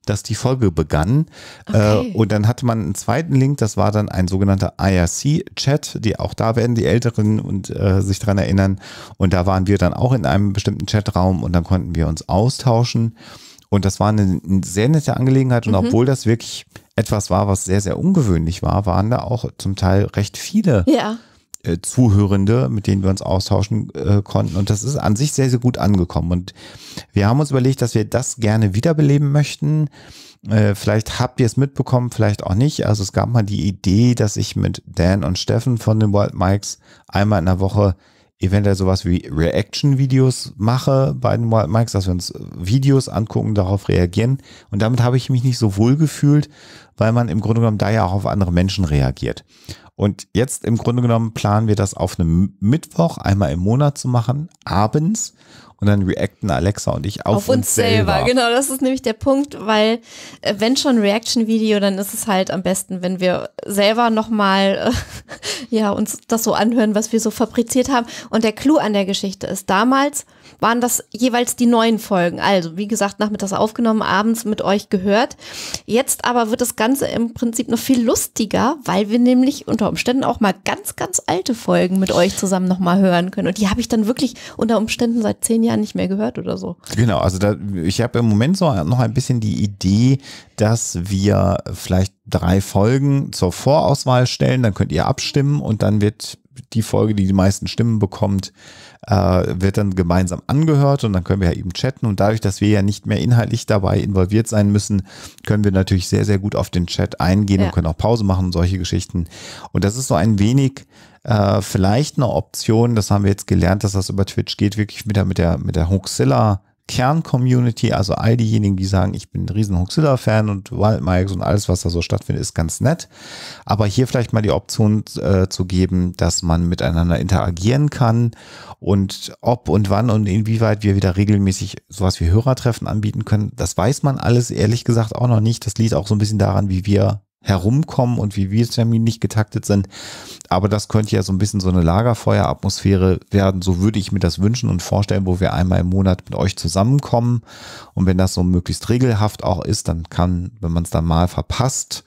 dass die Folge begann. Äh, okay. Äh, und dann hatte man einen zweiten Link, das war dann ein sogenannter IRC-Chat, die auch da werden die Älteren und äh, sich dran erinnern. Und da waren wir dann auch in einem bestimmten Chatraum und dann konnten wir uns austauschen. Und das war eine, eine sehr nette Angelegenheit. Und mhm. obwohl das wirklich etwas war, was sehr, sehr ungewöhnlich war, waren da auch zum Teil recht viele. Ja äh, Zuhörende, mit denen wir uns austauschen äh, konnten. Und das ist an sich sehr, sehr gut angekommen. Und wir haben uns überlegt, dass wir das gerne wiederbeleben möchten. Äh, vielleicht habt ihr es mitbekommen, vielleicht auch nicht. Also es gab mal die Idee, dass ich mit Dan und Steffen von den World Mikes einmal in der Woche eventuell sowas wie Reaction-Videos mache bei den Wild Mikes, dass wir uns äh, Videos angucken, darauf reagieren. Und damit habe ich mich nicht so wohl gefühlt, weil man im Grunde genommen da ja auch auf andere Menschen reagiert. Und jetzt im Grunde genommen planen wir das auf einem Mittwoch einmal im Monat zu machen, abends. Und dann reacten Alexa und ich auf, auf uns, uns selber. selber. Genau, das ist nämlich der Punkt, weil äh, wenn schon Reaction-Video, dann ist es halt am besten, wenn wir selber nochmal äh, ja, uns das so anhören, was wir so fabriziert haben. Und der Clou an der Geschichte ist damals, waren das jeweils die neuen Folgen. Also, wie gesagt, nachmittags aufgenommen, abends mit euch gehört. Jetzt aber wird das Ganze im Prinzip noch viel lustiger, weil wir nämlich unter Umständen auch mal ganz, ganz alte Folgen mit euch zusammen nochmal hören können. Und die habe ich dann wirklich unter Umständen seit zehn Jahren nicht mehr gehört oder so. Genau, also da, ich habe im Moment so noch ein bisschen die Idee, dass wir vielleicht drei Folgen zur Vorauswahl stellen, dann könnt ihr abstimmen und dann wird die Folge, die die meisten Stimmen bekommt, äh, wird dann gemeinsam angehört und dann können wir ja eben chatten. Und dadurch, dass wir ja nicht mehr inhaltlich dabei involviert sein müssen, können wir natürlich sehr, sehr gut auf den Chat eingehen ja. und können auch Pause machen und solche Geschichten. Und das ist so ein wenig äh, vielleicht eine Option, das haben wir jetzt gelernt, dass das über Twitch geht, wirklich mit der, mit der, mit der Hoxilla. Kern-Community, also all diejenigen, die sagen, ich bin ein riesen Huxilla-Fan und Wild Mikes und alles, was da so stattfindet, ist ganz nett. Aber hier vielleicht mal die Option äh, zu geben, dass man miteinander interagieren kann und ob und wann und inwieweit wir wieder regelmäßig sowas wie Hörertreffen anbieten können, das weiß man alles ehrlich gesagt auch noch nicht. Das liegt auch so ein bisschen daran, wie wir herumkommen und wie wir Termin nicht getaktet sind. Aber das könnte ja so ein bisschen so eine Lagerfeueratmosphäre werden. So würde ich mir das wünschen und vorstellen, wo wir einmal im Monat mit euch zusammenkommen. Und wenn das so möglichst regelhaft auch ist, dann kann, wenn man es dann mal verpasst,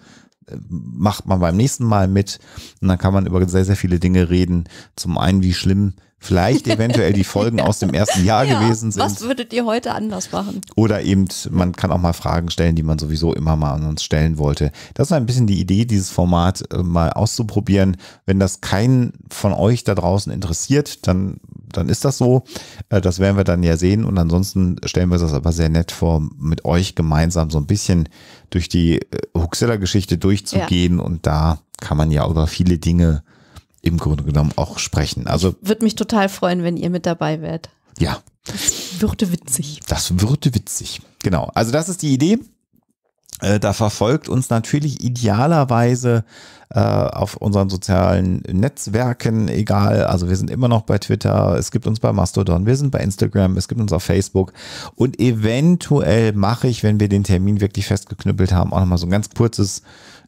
äh, macht man beim nächsten Mal mit und dann kann man über sehr, sehr viele Dinge reden. Zum einen, wie schlimm vielleicht eventuell die Folgen aus dem ersten Jahr ja, gewesen sind. Was würdet ihr heute anders machen? Oder eben, man kann auch mal Fragen stellen, die man sowieso immer mal an uns stellen wollte. Das ist ein bisschen die Idee, dieses Format äh, mal auszuprobieren. Wenn das keinen von euch da draußen interessiert, dann, dann ist das so. Äh, das werden wir dann ja sehen. Und ansonsten stellen wir das aber sehr nett vor, mit euch gemeinsam so ein bisschen durch die äh, Huxella-Geschichte durchzugehen. Ja. Und da kann man ja über viele Dinge äh, im Grunde genommen auch sprechen. Also würde mich total freuen, wenn ihr mit dabei wärt. Ja. Das würde witzig. Das würde witzig. Genau. Also das ist die Idee. Äh, da verfolgt uns natürlich idealerweise äh, auf unseren sozialen Netzwerken, egal. Also wir sind immer noch bei Twitter, es gibt uns bei Mastodon, wir sind bei Instagram, es gibt uns auf Facebook. Und eventuell mache ich, wenn wir den Termin wirklich festgeknüppelt haben, auch nochmal so ein ganz kurzes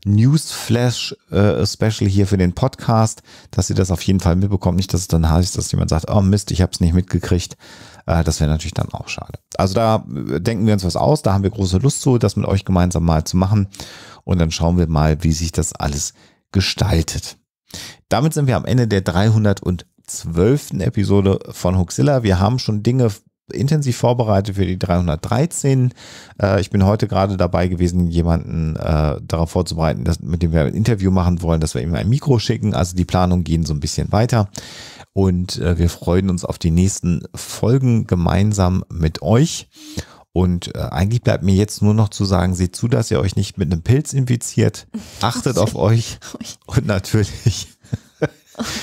Newsflash-Special äh, hier für den Podcast, dass ihr das auf jeden Fall mitbekommt. Nicht, dass es dann heißt, dass jemand sagt, oh Mist, ich habe es nicht mitgekriegt. Äh, das wäre natürlich dann auch schade. Also da äh, denken wir uns was aus, da haben wir große Lust zu, das mit euch gemeinsam mal zu machen. Und dann schauen wir mal, wie sich das alles gestaltet. Damit sind wir am Ende der 312. Episode von Huxilla. Wir haben schon Dinge intensiv vorbereitet für die 313. Äh, ich bin heute gerade dabei gewesen, jemanden äh, darauf vorzubereiten, dass, mit dem wir ein Interview machen wollen, dass wir ihm ein Mikro schicken. Also die Planungen gehen so ein bisschen weiter. Und äh, wir freuen uns auf die nächsten Folgen gemeinsam mit euch. Und äh, eigentlich bleibt mir jetzt nur noch zu sagen, seht zu, dass ihr euch nicht mit einem Pilz infiziert. Achtet auf euch. Und natürlich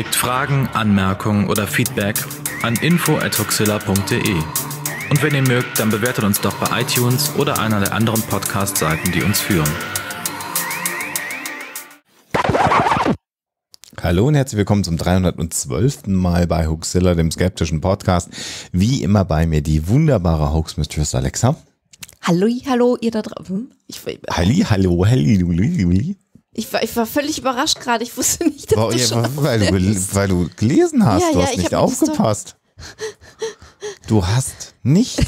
Schickt Fragen, Anmerkungen oder Feedback an info.huxilla.de. Und wenn ihr mögt, dann bewertet uns doch bei iTunes oder einer der anderen Podcast-Seiten, die uns führen. Hallo und herzlich willkommen zum 312. Mal bei Huxilla, dem skeptischen Podcast. Wie immer bei mir die wunderbare Hoax Mistress Alexa. Hallo, hallo, ihr da draußen. Halli, hallo, halli, halli, halli. Ich war, ich war völlig überrascht gerade. Ich wusste nicht, dass Boah, du ja, schon weil, du, weil du gelesen hast. Ja, du ja, hast nicht aufgepasst. Du hast nicht.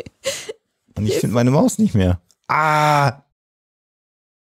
Und ich finde meine Maus nicht mehr. Ah,